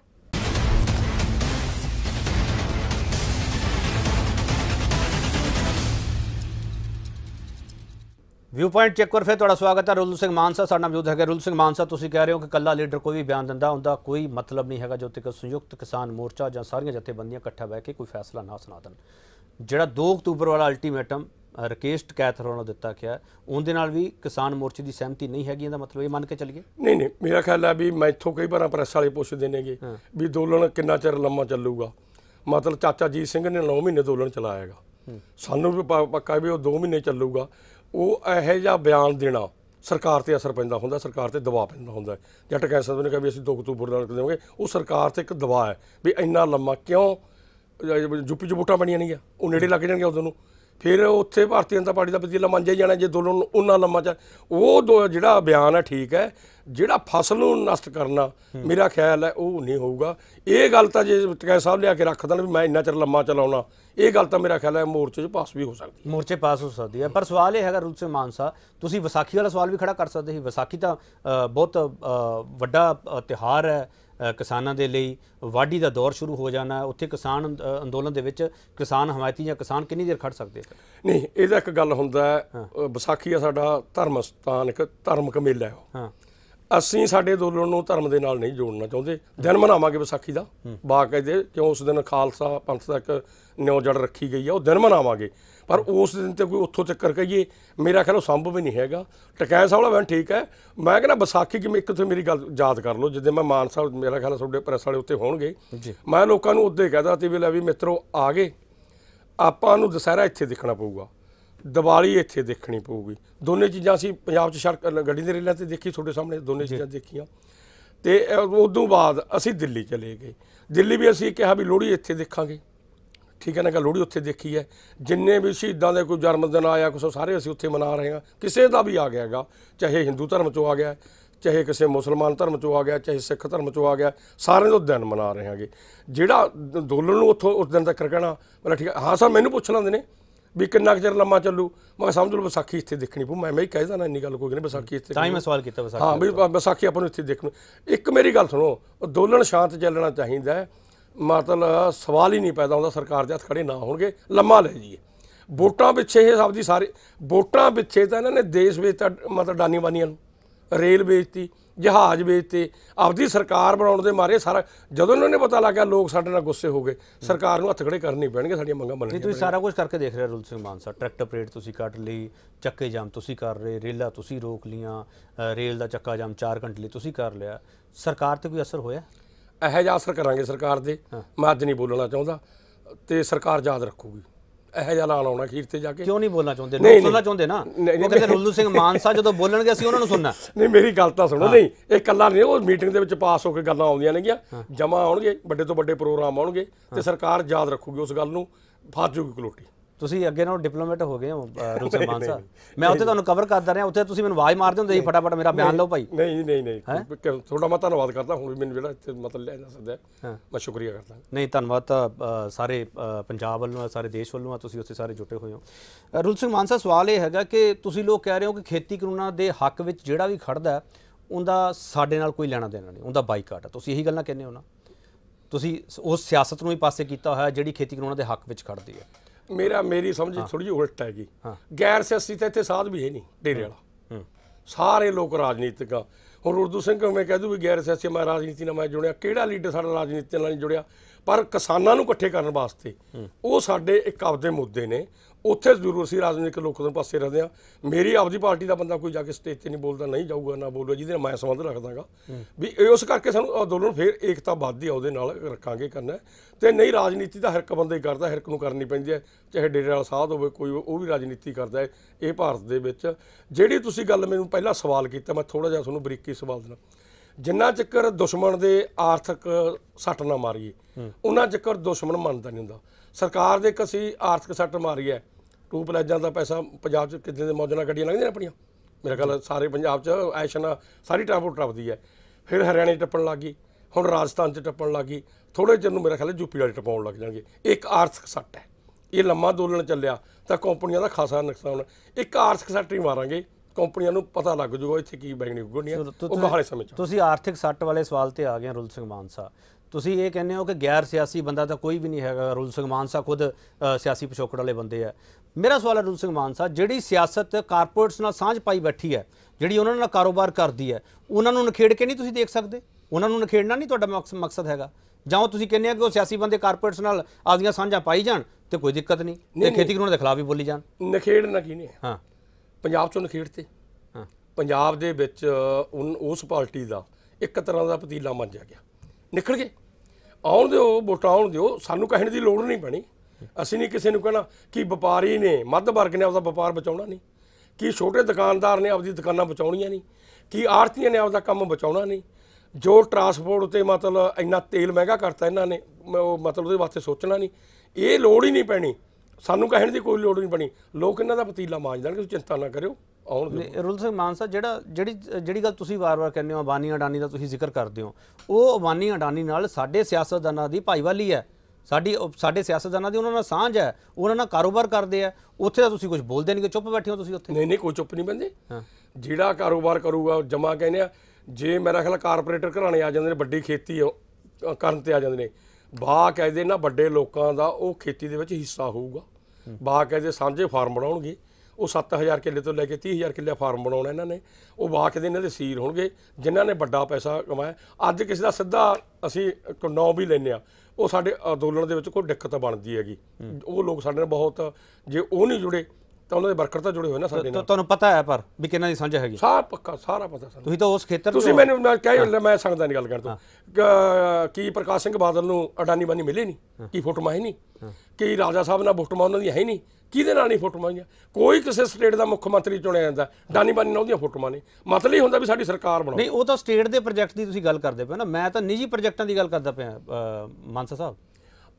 ਵਿਊ ਪੁਆਇੰਟ ਚੈੱਕ ਕਰ ਫੇ ਤੁਹਾਡਾ ਸਵਾਗਤ ਹੈ ਰੁਲ ਸਿੰਘ ਮਾਨਸਾ ਸਾਡਾ ਮੌਜੂਦ ਹੈਗਾ ਰੁਲ ਸਿੰਘ ਮਾਨਸਾ ਤੁਸੀਂ ਕਹਿ ਰਹੇ ਹੋ ਕਿ ਕੱਲਾ ਲੀਡਰ ਕੋਈ ਵੀ ਬਿਆਨ ਦਿੰਦਾ ਹੁੰਦਾ ਕੋਈ ਮਤਲਬ ਨਹੀਂ ਹੈਗਾ ਜੋ ਤੱਕ ਸੰਯੁਕਤ ਕਿਸਾਨ ਮੋਰਚਾ ਜਾਂ ਸਾਰੀਆਂ ਜਥੇਬੰਦੀਆਂ ਇਕੱਠਾ ਬਹਿ ਕੇ ਕੋਈ ਫੈਸਲਾ ਨਾ ਸੁਣਾ ਦੇਣ ਜਿਹੜਾ 2 ਅਕਤੂਬਰ ਵਾਲਾ ਅਲਟੀਮੇਟਮ ਰਿਕਵੈਸਟ ਟਕੈਥਰ ਨੂੰ ਦਿੱਤਾ ਗਿਆ ਉਹਦੇ ਨਾਲ ਵੀ ਕਿਸਾਨ ਮੋਰਚੇ ਦੀ ਸਹਿਮਤੀ ਨਹੀਂ ਹੈਗੀ ਇਹਦਾ ਮਤਲਬ ਇਹ ਮੰਨ ਕੇ ਚੱਲੀਏ ਨਹੀਂ ਨਹੀਂ ਮੇਰਾ ਖਿਆਲ ਆ ਵੀ ਮੈਥੋਂ ਕਈ ਵਾਰਾਂ ਪ੍ਰੈਸ ਵਾਲੇ ਪੁੱਛਦੇ ਨੇਗੇ ਵੀ ਦੋਲਣ ਕਿੰਨਾ ਚਿਰ ਲੰਮਾ ਚੱਲੂਗਾ ਮਤਲਬ ਚਾਚਾ ਜੀਤ ਸਿੰਘ ਨੇ 9 ਮਹੀਨੇ ਦੋਲਣ ਚਲਾਇਆਗਾ ਸਾਨੂੰ ਵੀ ਪੱਕਾ ਵੀ ਉਹ 2 ਮਹੀਨੇ ਚੱਲੂਗਾ ਉਹ ਇਹੋ ਜਿਹਾ ਬਿਆਨ ਦੇਣਾ ਸਰਕਾਰ ਤੇ ਅਸਰ ਪੈਂਦਾ ਹੁੰਦਾ ਸਰਕਾਰ ਤੇ ਦਬਾਅ ਪੈਂਦਾ ਹੁੰਦਾ ਜੱਟ ਸਕਦੇ ਨੇ ਕਿ ਵੀ ਅਸੀਂ 2 ਅਕਤੂਬਰ ਨਾਲ ਕਰਾਂਗੇ ਉਹ ਸਰਕਾਰ ਤੇ ਇੱਕ ਦਬਾਅ ਹੈ ਵੀ ਇੰਨਾ ਲੰਮਾ ਕਿਉਂ ਜੁੱਪੀ ਜੁਬੂਟਾ ਬਣੀ ਬਣੀਆਂ ਨਹੀਂ ਆ ਉਹ ਨੇੜੇ ਲੱਗ ਜਾਣਗੇ ਉਦੋਂ ਨੂੰ ਫਿਰ ਉੱਥੇ ਭਾਰਤੀ ਜਨਤਾ ਪਾਰਟੀ ਦਾ ਵਤੀਲਾ ਮੰਜੇ ਜਾਣਾ ਜੇ ਦੋਨੋਂ ਉਹਨਾਂ ਲੰਮਾ ਚ ਉਹ ਜਿਹੜਾ ਬਿਆਨ ਹੈ ਠੀਕ ਹੈ ਜਿਹੜਾ ਫਸਲ ਨੂੰ ਨਸ਼ਟ ਕਰਨਾ ਮੇਰਾ ਖਿਆਲ ਹੈ ਉਹ ਨਹੀਂ ਹੋਊਗਾ ਇਹ ਗੱਲ ਤਾਂ ਜੇ ਟਕੈ ਸਾਹਿਬ ਲਿਆ ਕੇ ਰੱਖ ਦੇਣ ਵੀ ਮੈਂ ਇੰਨਾ ਚਿਰ ਲੰਮਾ ਚਲਾਉਣਾ ਇਹ ਗੱਲ ਤਾਂ ਮੇਰਾ ਖਿਆਲ ਹੈ ਮੋਰਚੇ 'ਚ ਪਾਸ ਵੀ ਹੋ ਸਕਦੀ ਹੈ ਮੋਰਚੇ ਪਾਸ ਹੋ ਸਕਦੀ ਹੈ ਪਰ ਸਵਾਲ ਇਹ ਹੈਗਾ ਰੂਪ ਸਿੰਘ ਮਾਨਸਾ ਤੁਸੀਂ ਵਿਸਾਖੀ ਵਾਲਾ ਸਵਾਲ ਵੀ ਖੜਾ ਕਰ ਸਕਦੇ ਸੀ ਵਿਸਾਖੀ ਤਾਂ ਬਹੁਤ ਵੱਡਾ ਤਿਹਾਰ ਹੈ ਕਿਸਾਨਾਂ ਦੇ ਲਈ ਵਾਢੀ ਦਾ ਦੌਰ ਸ਼ੁਰੂ ਹੋ ਜਾਣਾ ਉੱਥੇ ਕਿਸਾਨ ਅੰਦੋਲਨ ਦੇ ਵਿੱਚ ਕਿਸਾਨ ਹਮਾਇਤੀ ਜਾਂ ਕਿਸਾਨ ਕਿੰਨੀ ਦੇਰ ਖੜ ਸਕਦੇ ਨਹੀਂ ਇਹਦਾ ਇੱਕ ਗੱਲ ਹੁੰਦਾ ਵਿਸਾਖੀ ਆ ਸਾਡਾ ਧਰਮ ਸਥਾਨ ਇੱਕ ਧਾਰਮਿਕ ਮੇਲਾ ਹੈ ਹਾਂ ਅਸੀਂ ਸਾਡੇ ਅੰਦੋਲਨ ਨੂੰ ਧਰਮ ਦੇ ਨਾਲ ਨਹੀਂ ਜੋੜਨਾ ਚਾਹੁੰਦੇ ਦਿਨ ਮਨਾਵਾਂਗੇ ਵਿਸਾਖੀ ਦਾ ਬਾਕਾਇਦੇ ਕਿਉਂ ਉਸ ਦਿਨ ਖਾਲਸਾ ਪੰਥ ਦਾ ਇੱਕ ਨਿਉ ਜੜ ਰੱਖੀ ਗਈ ਹੈ ਉਹ ਦਿਨ ਮਨਾਵਾਂਗੇ ਪਰ ਉਸ ਦਿਨ ਤੇ ਕੋਈ ਉੱਥੋਂ ਚੱਕਰ ਕਹੀਏ ਮੇਰਾ ਖਿਆਲ ਉਹ ਸੰਭਵ ਵੀ ਨਹੀਂ ਹੈਗਾ ਟਕੈਸ ਵਾਲਾ ਵੈਨ ਠੀਕ ਹੈ ਮੈਂ ਕਹਿੰਦਾ ਵਿਸਾਖੀ ਕਿਵੇਂ ਇੱਕ ਤੁਸੀਂ ਮੇਰੀ ਗੱਲ ਯਾਦ ਕਰ ਲਓ ਜਿੱਦੇ ਮੈਂ ਮਾਨ ਸਾਹਿਬ ਮੇਰਾ ਖਿਆਲ ਤੁਹਾਡੇ ਪ੍ਰੈਸ ਵਾਲੇ ਉੱਤੇ ਹੋਣਗੇ ਮੈਂ ਲੋਕਾਂ ਨੂੰ ਉੱਦੇ ਕਹਦਾ ਤੇ ਵੀ ਲੈ ਵੀ ਮਿੱਤਰੋ ਆ ਗਏ ਆਪਾਂ ਨੂੰ ਦੁਸਹਿਰਾ ਇੱਥੇ ਦੇਖਣਾ ਪਊਗਾ ਦੀਵਾਲੀ ਇੱਥੇ ਦੇਖਣੀ ਪਊਗੀ ਦੋਨੇ ਚੀਜ਼ਾਂ ਅਸੀਂ ਪੰਜਾਬ 'ਚ ਸੜਕ ਗੱਡੀ ਦੇ ਰੇਲਾਂ ਤੇ ਦੇਖੀ ਤੁਹਾਡੇ ਸਾਹਮਣੇ ਦੋਨੇ ਚੀਜ਼ਾਂ ਦੇਖੀਆਂ ਤੇ ਉਦੋਂ ਬਾਅਦ ਅਸੀਂ ਦਿੱਲੀ ਚਲੇ ਗਏ ਦਿੱਲੀ ਵੀ ਅਸੀਂ ਕਿਹਾ ਵੀ ਲੋਹੜੀ ਇੱਥੇ ਦੇਖਾਂਗੇ ਠੀਕ ਹੈ ਨਾ ਕਿ ਲੋੜੀ ਉੱਥੇ ਦੇਖੀ ਹੈ ਜਿੰਨੇ ਵੀ ਸ਼ਹੀਦਾਂ ਦੇ ਕੋਈ ਜਨਮ ਦਿਨ ਆਇਆ ਕੋਈ ਸਾਰੇ ਅਸੀਂ ਉੱਥੇ ਮਨਾ ਰਹੇ ਹਾਂ ਕਿਸੇ ਦਾ ਵੀ ਆ ਗਿਆਗਾ ਚਾਹੇ ਹਿੰਦੂ ਧਰਮ ਚੋਂ ਆ ਗਿਆ ਚਾਹੇ ਕਿਸੇ ਮੁਸਲਮਾਨ ਧਰਮ ਚੋਂ ਆ ਗਿਆ ਚਾਹੇ ਸਿੱਖ ਧਰਮ ਚੋਂ ਆ ਗਿਆ ਸਾਰੇ ਦਾ ਦਿਨ ਮਨਾ ਰਹੇ ਹਾਂਗੇ ਜਿਹੜਾ ਅੰਦੋਲਨ ਨੂੰ ਉੱਥੋਂ ਉਸ ਦਿਨ ਤੱਕ ਕਹਿਣਾ ਮਤਲਬ ਠੀਕ ਹੈ ਹਾਂ ਸਰ ਮੈਨੂੰ ਪੁੱਛ ਲੈਂਦੇ ਨੇ ਵੀ ਕਿੰਨਾ ਚਿਰ ਲੰਮਾ ਚੱਲੂ ਮੈਂ ਸਮਝ ਲਉ ਵਿਸਾਖੀ ਇੱਥੇ ਦੇਖਣੀ ਪਊ ਮੈਂ ਮੈਂ ਹੀ ਕਹਿ ਦਾਂ ਇੰਨੀ ਗੱਲ ਕੋਈ ਨਹੀਂ ਵਿਸਾਖੀ ਇੱਥੇ ਤਾਂ ਹੀ ਮੈਂ ਸਵਾਲ ਕੀਤਾ ਵਿਸਾਖੀ ਹਾਂ ਵੀ ਵਿਸਾਖੀ ਆਪਾਂ ਨੂੰ ਇੱਥੇ ਦੇਖਣ ਇੱਕ ਮੇਰੀ ਗੱਲ ਸੁਣੋ ਅੰਦੋਲਨ ਸ਼ਾਂਤ ਚੱਲਣਾ ਚਾਹੀਦਾ ਹੈ ਮਤਲਬ ਸਵਾਲ ਹੀ ਨਹੀਂ ਪੈਦਾ ਹੁੰਦਾ ਸਰਕਾਰ ਦੇ ਹੱਥ ਖੜੇ ਨਾ ਹੋਣਗੇ ਲੰਮਾ ਲੈ ਜੀਏ ਵੋਟਾਂ ਪਿੱਛੇ ਇਹ ਸਭ ਦੀ ਸਾਰੇ ਵੋਟਾਂ ਪਿੱਛੇ ਤਾਂ ਇਹਨਾਂ ਨੇ ਦੇਸ਼ ਵਿੱਚ ਮਤਲਬ ਡਾਨੀ ਬਾਨੀਆਂ ਨੂੰ ਰੇਲ ਵੇਚਤੀ ਜਹਾਜ਼ ਵੇਚਤੇ ਆਪਦੀ ਸਰਕਾਰ ਬਣਾਉਣ ਦੇ ਮਾਰੇ ਸਾਰਾ ਜਦੋਂ ਇਹਨਾਂ ਨੇ ਪਤਾ ਲੱਗਿਆ ਲੋਕ ਸਾਡੇ ਨਾਲ ਗੁੱਸੇ ਹੋ ਗਏ ਸਰਕਾਰ ਨੂੰ ਹੱਥ ਖੜੇ ਕਰਨੇ ਪੈਣਗੇ ਸਾਡੀਆਂ ਮੰਗਾਂ ਮੰਨਣੀਆਂ ਤੁਸੀਂ ਸਾਰਾ ਕੁਝ ਕਰਕੇ ਦੇਖ ਰਿਹਾ ਰੁਲ ਸਿੰਘ ਮਾਨਸਾ ਟਰੈਕਟਰ ਪਰੇਡ ਤੁਸੀਂ ਕੱਟ ਲਈ ਚੱਕੇ ਜਾਮ ਤੁਸੀਂ ਕਰ ਰਹੇ ਰੇਲਾ ਤੁਸੀਂ ਰੋਕ ਲੀਆਂ ਰੇਲ ਦਾ ਚੱਕਾ ਜਾਮ 4 ਘੰਟੇ ਲਈ ਤੁਸੀਂ ਕਰ ਲਿਆ ਸਰਕਾਰ ਤੇ ਕੋਈ ਅਸਰ ਹੋਇਆ ਇਹੋ ਜਿਹਾ ਅਸਰ ਕਰਾਂਗੇ ਸਰਕਾਰ ਦੇ ਮੈਂ ਅੱਜ ਨਹੀਂ ਬੋਲਣਾ ਚਾਹੁੰਦਾ ਤੇ ਸਰਕਾਰ ਯਾਦ ਰੱਖੂਗੀ ਇਹੋ ਜਿਹਾ ਲਾਲ ਆਉਣਾ ਖੀਰ ਤੇ ਜਾ ਕੇ ਕਿਉਂ ਨਹੀਂ ਬੋਲਣਾ ਚਾਹੁੰਦੇ ਲੋਕ ਸੁਣਨਾ ਚਾਹੁੰਦੇ ਨਾ ਉਹ ਕਹਿੰਦੇ ਰੁੱਲੂ ਸਿੰਘ ਮਾਨਸਾ ਜਦੋਂ ਬੋਲਣਗੇ ਅਸੀਂ ਉਹਨਾਂ ਨੂੰ ਸੁਣਨਾ ਨਹੀਂ ਮੇਰੀ ਗੱਲ ਤਾਂ ਸੁਣੋ ਨਹੀਂ ਇਹ ਕੱਲਾ ਨਹੀਂ ਉਹ ਮੀਟਿੰਗ ਦੇ ਵਿੱਚ ਪਾਸ ਹੋ ਕੇ ਗੱਲਾਂ ਆਉਂਦੀਆਂ ਨੇਗੀਆਂ ਜਮਾ ਆਉਣਗੇ ਵੱਡੇ ਤੋਂ ਵੱਡੇ ਪ੍ਰੋਗਰਾਮ ਆਉਣਗੇ ਤੇ ਸਰਕਾਰ ਯਾਦ ਰੱਖੂਗੀ ਉਸ ਗੱਲ ਨੂੰ ਫਾਜੂਗੀ ਕਲੋਟੀ ਤੁਸੀਂ ਅੱਗੇ ਨਾਲੋਂ ਡਿਪਲੋਮੇਟ ਹੋ ਗਏ ਹੋ ਰੁਸਲ ਮਾਨ ਸਾਹਿਬ ਮੈਂ ਉੱਥੇ ਤੁਹਾਨੂੰ ਕਵਰ ਕਰਦਾ ਰਿਹਾ ਉੱਥੇ ਤੁਸੀਂ ਮੈਨੂੰ ਆਵਾਜ਼ ਮਾਰਦੇ ਹੁੰਦੇ ਸੀ ਫਟਾਫਟ ਮੇਰਾ ਬਿਆਨ ਲਓ ਭਾਈ ਨਹੀਂ ਨਹੀਂ ਨਹੀਂ ਥੋੜਾ ਮੈਂ ਧੰਨਵਾਦ ਕਰਦਾ ਹੁਣ ਵੀ ਮੈਨੂੰ ਜਿਹੜਾ ਇੱਥੇ ਮਤਲਬ ਲੈ ਜਾ ਸਕਦਾ ਮੈਂ ਸ਼ੁਕਰੀਆ ਕਰਦਾ ਨਹੀਂ ਧੰਨਵਾਦ ਸਾਰੇ ਪੰਜਾਬ ਵੱਲੋਂ ਸਾਰੇ ਦੇਸ਼ ਵੱਲੋਂ ਆ ਤੁਸੀਂ ਉੱਥੇ ਸਾਰੇ ਜੁਟੇ ਹੋਏ ਹੋ ਰੁਲ ਮਾਨ ਸਾਹਿਬ ਸਵਾਲ ਇਹ ਹੈਗਾ ਕਿ ਤੁਸੀਂ ਲੋਕ ਕਹਿ ਰਹੇ ਹੋ ਕਿ ਖੇਤੀ ਕਾਨੂੰਨਾਂ ਦੇ ਹੱਕ ਵਿੱਚ ਜਿਹੜਾ ਵੀ ਖੜਦਾ ਉਹਦਾ ਸਾਡੇ ਨਾਲ ਕੋਈ ਲੈਣਾ ਦੇਣਾ ਨਹੀਂ ਉਹਦਾ ਬਾਈਕਾਟ ਆ ਤੁਸੀਂ ਇਹੀ ਗੱਲਾਂ ਕਹਿੰਦੇ ਹੋ ਨਾ ਤੁਸੀਂ ਉਸ ਸਿਆਸਤ ਨੂੰ ਹੀ ਪਾਸੇ ਕੀਤਾ ਹੋਇਆ ਜਿਹੜੀ ਖੇਤੀ ਕਾਨੂੰਨਾਂ ਦੇ ਹੱਕ ਵਿੱਚ ਖੜਦੀ ਹੈ ਮੇਰਾ ਮੇਰੀ ਸਮਝ ਥੋੜੀ ਜਿਹੀ ਉਲਟ ਹੈਗੀ ਗੈਰ ਸਿਆਸੀ ਤੇ ਇੱਥੇ ਸਾਧ ਵੀ ਹੈ ਨਹੀਂ ਡੇਰੇ ਵਾਲਾ ਸਾਰੇ ਲੋਕ ਰਾਜਨੀਤਿਕ ਆ ਹੁਣ ਉਰਦੂ ਸਿੰਘ ਕਿਵੇਂ ਕਹਿ ਦੂ ਵੀ ਗੈਰ ਸਿਆਸੀ ਮੈਂ ਰਾਜਨੀਤੀ ਨਾਲ ਮੈਂ ਜੁੜਿਆ ਕਿਹੜਾ ਲੀਡਰ ਸਾਡਾ ਰਾਜਨੀਤੀ ਨਾਲ ਨਹੀਂ ਜੁੜਿਆ ਪਰ ਕਿਸਾਨਾਂ ਨੂੰ ਇਕੱਠੇ ਕਰਨ ਵਾਸਤੇ ਉਹ ਸਾਡੇ ਇੱਕ ਆਪਦੇ ਮੁੱਦੇ ਨੇ ਉੱਥੇ ਜ਼ਰੂਰ ਸੀ ਰਾਜਨੀਤਿਕ ਲੋਕਾਂ ਦੇ ਪਾਸੇ ਰਹਦੇ ਆ ਮੇਰੀ ਆਪਦੀ ਪਾਰਟੀ ਦਾ ਬੰਦਾ ਕੋਈ ਜਾ ਕੇ ਸਟੇਜ ਤੇ ਨਹੀਂ ਬੋਲਦਾ ਨਹੀਂ ਜਾਊਗਾ ਨਾ ਬੋਲੂ ਜਿਹਦੇ ਨਾਲ ਮੈਂ ਸੰਬੰਧ ਰੱਖਦਾਗਾ ਵੀ ਉਸ ਕਰਕੇ ਸਾਨੂੰ ਅੰਦੋਲਨ ਫੇਰ ਏਕਤਾ ਵੱਧਦੀ ਆ ਉਹਦੇ ਨਾਲ ਰੱਖਾਂਗੇ ਕਰਨਾ ਤੇ ਨਹੀਂ ਰਾਜਨੀਤੀ ਦਾ ਹਰ ਇੱਕ ਕਰਦਾ ਹਰ ਇੱਕ ਨੂੰ ਕਰਨੀ ਪੈਂਦੀ ਹੈ ਚਾਹੇ ਡੇਰੇ ਵਾਲਾ ਸਾਧ ਹੋਵੇ ਕੋਈ ਉਹ ਵੀ ਰਾਜਨੀਤੀ ਕਰਦਾ ਹੈ ਇਹ ਭਾਰਤ ਦੇ ਵਿੱਚ ਜਿਹੜੀ ਤੁਸੀਂ ਗੱਲ ਮੈਨੂੰ ਪਹਿਲਾਂ ਸਵਾਲ ਕੀਤਾ ਮੈਂ ਥੋੜਾ ਜਿਹਾ ਤੁਹਾਨੂੰ ਬਰੀਕੀ ਸਵਾਲ ਦੇਣਾ ਜਿੰਨਾ ਚੱਕਰ ਦੁਸ਼ਮਣ ਦੇ ਆਰਥਿਕ ਸੱਟ ਨਾ ਮਾਰੀਏ ਉਹਨਾਂ ਚੱਕਰ ਦੁਸ਼ਮਣ ਮੰਨਦਾ ਨਹੀਂ ਹੁੰਦਾ ਸਰਕਾਰ ਦੇ ਕਸੀ ਆਰਥਿਕ ਸੱਟ ਮਾਰੀ ਹੈ ਟੂ ਪਲੇਜਾਂ ਦਾ ਪੈਸਾ ਪੰਜਾਬ 'ਚ ਕਿੰਨੇ ਦੇ ਮੌਜਣਾ ਗੱਡੀਆਂ ਲੰਘਦੀਆਂ ਆਪਣੀਆਂ ਮੇਰਾ ਖਿਆਲ ਸਾਰੇ ਪੰਜਾਬ 'ਚ ਐਸ਼ਨ ਸਾਰੀ ਟਰਾਂਪੋਰਟ ਟੱਪਦੀ ਹੈ ਫਿਰ ਹਰਿਆਣੇ ਟੱਪਣ ਲੱਗ ਗਈ ਹੁਣ ਰਾਜਸਥਾਨ 'ਚ ਟੱਪਣ ਲੱਗ ਗਈ ਥੋੜੇ ਚਿਰ ਨੂੰ ਮੇਰਾ ਖਿਆਲ ਯੂਪੀ ਵਾਲੇ ਟਪਾਉਣ ਲੱਗ ਜਾਣਗੇ ਇੱਕ ਆਰਥਿਕ ਸੱਟ ਹੈ ਇਹ ਲੰਮਾ ਦੋਲਣ ਚੱਲਿਆ ਤਾਂ ਕੰਪਨੀਆਂ ਦਾ ਖਾਸਾ ਨੁਕਸਾਨ ਇੱਕ ਆਰਥਿਕ ਸੱਟ ਹੀ ਮਾਰਾਂਗੇ ਕੰਪਨੀਆਂ ਨੂੰ ਪਤਾ ਲੱਗ ਜੂਗਾ ਇੱਥੇ ਕੀ ਬੈਗਣੀ ਗੋਣੀਆਂ ਉਹ ਬਾਹਲੇ ਸਮੇਂ ਚ ਤੁਸੀਂ ਆਰਥਿਕ ਸੱਟ ਵਾਲੇ ਸਵਾਲ ਤੇ ਆ ਗਏ ਰੁਲ ਸਿੰਘ ਮਾਨਸਾ ਤੁਸੀਂ ਇਹ ਕਹਿੰਦੇ ਹੋ ਕਿ ਗੈਰ ਸਿਆਸੀ ਬੰਦਾ ਤਾਂ ਕੋਈ ਵੀ ਨਹੀਂ ਹੈਗਾ ਰੂਲ ਸਿੰਘ ਮਾਨਸਾ ਖੁਦ ਸਿਆਸੀ ਪਿਛੋਕੜ ਵਾਲੇ ਬੰਦੇ ਆ ਮੇਰਾ ਸਵਾਲ ਹੈ ਰੂਲ ਸਿੰਘ ਮਾਨਸਾ ਜਿਹੜੀ ਸਿਆਸਤ ਕਾਰਪੋਰੇਟਸ ਨਾਲ ਸਾਂਝ ਪਾਈ ਬੈਠੀ ਹੈ ਜਿਹੜੀ ਉਹਨਾਂ ਨਾਲ ਕਾਰੋਬਾਰ ਕਰਦੀ ਹੈ ਉਹਨਾਂ ਨੂੰ ਨਖੇੜ ਕੇ ਨਹੀਂ ਤੁਸੀਂ ਦੇਖ ਸਕਦੇ ਉਹਨਾਂ ਨੂੰ ਨਖੇੜਨਾ ਨਹੀਂ ਤੁਹਾਡਾ ਮਕਸਦ ਹੈਗਾ ਜਾਂ ਤੁਸੀਂ ਕਹਿੰਦੇ ਆ ਕਿ ਉਹ ਸਿਆਸੀ ਬੰਦੇ ਕਾਰਪੋਰੇਟਸ ਨਾਲ ਆਪਦੀਆਂ ਸਾਂਝਾਂ ਪਾਈ ਜਾਣ ਤੇ ਕੋਈ ਦਿੱਕਤ ਨਹੀਂ ਇਹ ਖੇਤੀ ਕਾਨੂੰਨ ਦੇ ਖਿਲਾਫ ਵੀ ਬੋਲੀ ਜਾਣ ਨਖੇੜਨਾ ਕੀ ਨਹੀਂ ਹਾਂ ਪੰਜਾਬ ਚੋਂ ਨਖੇੜਤੇ ਹਾਂ ਪੰਜਾਬ ਦੇ ਵਿੱਚ ਉਸ ਪਾਰਟੀ ਦਾ ਇੱਕ ਤਰ੍ਹਾਂ ਦਾ ਪਤੀਲਾ ਮੰਨ ਜਾ ਗਿਆ ਨਿਕਲ ਗਏ ਆਉਣ ਦਿਓ ਵੋਟਾਂ ਆਉਣ ਦਿਓ ਸਾਨੂੰ ਕਹਿਣ ਦੀ ਲੋੜ ਨਹੀਂ ਪੈਣੀ ਅਸੀਂ ਨਹੀਂ ਕਿਸੇ ਨੂੰ ਕਹਿਣਾ ਕਿ ਵਪਾਰੀ ਨੇ ਮੱਧ ਵਰਗ ਨੇ ਆਪਦਾ ਵਪਾਰ ਬਚਾਉਣਾ ਨਹੀਂ ਕਿ ਛੋਟੇ ਦੁਕਾਨਦਾਰ ਨੇ ਆਪਦੀ ਦੁਕਾਨਾਂ ਬਚਾਉਣੀਆਂ ਨਹੀਂ ਕਿ ਆੜਤੀਆਂ ਨੇ ਆਪਦਾ ਕੰਮ ਬਚਾਉਣਾ ਨਹੀਂ ਜੋ ਟਰਾਂਸਪੋਰਟ ਤੇ ਮਤਲਬ ਇੰਨਾ ਤੇਲ ਮਹਿੰਗਾ ਕਰਤਾ ਇਹਨਾਂ ਨੇ ਉਹ ਮਤਲਬ ਉਹਦੇ ਵਾਸਤੇ ਸੋਚਣਾ ਨਹੀਂ ਇਹ ਲੋੜ ਹੀ ਨਹੀਂ ਪੈਣੀ ਸਾਨੂੰ ਕਹਿਣ ਦੀ ਕੋਈ ਲੋੜ ਨਹੀਂ ਪਣੀ ਲੋਕ ਇਹਨਾਂ ਦਾ ਪਤੀਲਾ ਮਾਜ ਦੇਣਗੇ ਤੁਸੀਂ ਚਿੰਤਾ ਨਾ ਕਰਿਓ ਰੁਲ ਸਿੰਘ ਮਾਨਸਾ ਜਿਹੜਾ ਜਿਹੜੀ ਜਿਹੜੀ ਗੱਲ ਤੁਸੀਂ ਵਾਰ-ਵਾਰ ਕਹਿੰਦੇ ਹੋ ਅਬਾਨੀ ਅਡਾਨੀ ਦਾ ਤੁਸੀਂ ਜ਼ਿਕਰ ਕਰਦੇ ਹੋ ਉਹ ਅਬਾਨੀ ਅਡਾਨੀ ਨਾਲ ਸਾਡੇ ਸਿਆਸਤਦਾਨਾਂ ਦੀ ਭਾਈਵਾਲੀ ਹੈ ਸਾਡੀ ਸਾਡੇ ਸਿਆਸਤਦਾਨਾਂ ਦੀ ਉਹਨਾਂ ਨਾਲ ਸਾਂਝ ਹੈ ਉਹਨਾਂ ਨਾਲ ਕਾਰੋਬਾਰ ਕਰਦੇ ਆ ਉੱਥੇ ਤਾਂ ਤੁਸੀਂ ਕੁਝ ਬੋਲਦੇ ਨਹੀਂ ਕਿ ਚੁੱਪ ਬੈਠੇ ਹੋ ਤੁਸੀਂ ਉੱਥੇ ਨਹੀਂ ਨਹੀਂ ਕੋਈ ਚੁੱਪ ਨਹੀਂ ਬੰਦੇ ਜਿਹੜਾ ਕਾਰੋਬਾਰ ਕਰੂਗਾ ਜਮਾ ਕਹਿੰਦੇ ਆ ਜੇ ਮੇਰਾ ਖਿਆਲ ਕਾਰਪੋਰੇਟਰ ਘਰਾਣੇ ਆ ਜਾਂਦੇ ਨੇ ਵੱਡੀ ਖੇਤੀ ਕਰਨ ਤੇ ਆ ਜਾਂਦੇ ਨੇ ਬਾ ਕਹਿੰਦੇ ਨਾ ਵੱਡੇ ਲੋਕਾਂ ਦਾ ਉਹ ਖੇਤੀ ਦੇ ਵਿੱਚ ਹਿੱਸਾ ਹੋਊਗਾ ਬਾ ਕਹਿੰਦੇ ਸਾਂਝੇ ਫਾਰਮ ਬਣਾਉਣਗੇ ਉਹ 7000 ਕਿੱਲੇ ਤੋਂ ਲੈ ਕੇ 30000 ਕਿੱਲੇ ਫਾਰਮ ਬਣਾਉਣਾ ਇਹਨਾਂ ਨੇ ਉਹ ਵਾਕ ਦੇ ਇਹਨਾਂ ਦੇ ਸੀਰ ਹੋਣਗੇ ਜਿਨ੍ਹਾਂ ਨੇ ਵੱਡਾ ਪੈਸਾ ਕਮਾਇਆ ਅੱਜ ਕਿਸੇ ਦਾ ਸਿੱਧਾ ਅਸੀਂ ਨੌ ਵੀ ਲੈਨੇ ਆ ਉਹ ਸਾਡੇ ਅੰਦੋਲਨ ਦੇ ਵਿੱਚ ਕੋਈ ਦਿੱਕਤ ਬਣਦੀ ਹੈਗੀ ਉਹ ਲੋਕ ਸਾਡੇ ਨਾਲ ਬਹੁਤ ਜੇ ਉਹ ਨਹੀਂ ਜੁੜੇ ਤਾਂ ਉਹਨਾਂ ਦੇ ਵਰਕਰ ਤਾਂ ਜੁੜੇ ਹੋਏ ਨਾ ਸਾਡੇ ਨਾਲ ਤੁਹਾਨੂੰ ਪਤਾ ਹੈ ਪਰ ਵੀ ਕਿੰਨਾ ਦੀ ਸਾਂਝ ਹੈਗੀ ਸਾਰਾ ਪੱਕਾ ਸਾਰਾ ਪਤਾ ਸਾਨੂੰ ਤੁਸੀਂ ਤਾਂ ਉਸ ਖੇਤਰ ਤੁਸੀਂ ਮੈਨੂੰ ਮੈਂ ਕਹਿ ਮੈਂ ਸੰਗਦਾ ਨਹੀਂ ਗੱਲ ਕਰਨ ਤੋਂ ਕੀ ਪ੍ਰਕਾਸ਼ ਸਿੰਘ ਬਾਦਲ ਨੂੰ ਅਡਾਨੀ ਬਾਨੀ ਮਿਲੇ ਨਹੀਂ ਕੀ ਫੋਟੋ ਮਾਹੀ ਨਹੀਂ ਕੀ ਰਾਜਾ ਸਾਹਿਬ ਨਾਲ ਫੋਟੋ ਮਾ ਉਹਨਾਂ ਦੀ ਹੈ ਨਹੀਂ ਕਿਹਦੇ ਨਾਲ ਨਹੀਂ ਫੋਟੋਆਂ ਆਈਆਂ ਕੋਈ ਕਿਸੇ ਸਟੇਟ ਦਾ ਮੁੱਖ ਮੰਤਰੀ ਚੁਣਿਆ ਜਾਂਦਾ ਡਾਨੀ ਬਾਨੀ ਨਾਲ ਉਹਦੀਆਂ ਫੋਟੋਆਂ ਨੇ ਮਤਲਬ ਹੀ ਹੁੰਦਾ ਵੀ ਸਾਡੀ ਸਰਕਾਰ ਬਣਾਓ ਨਹੀਂ ਉਹ ਤਾਂ ਸਟੇਟ ਦੇ ਪ੍ਰੋਜੈਕਟ ਦੀ ਤੁਸੀਂ ਗੱਲ ਕਰਦੇ ਪਏ ਨਾ ਮੈਂ ਤਾਂ ਨਿੱਜੀ ਪ੍ਰੋਜੈਕਟਾਂ ਦੀ ਗੱਲ ਕਰਦਾ ਪਿਆ ਮਾਨਸਾ ਸਾਹਿਬ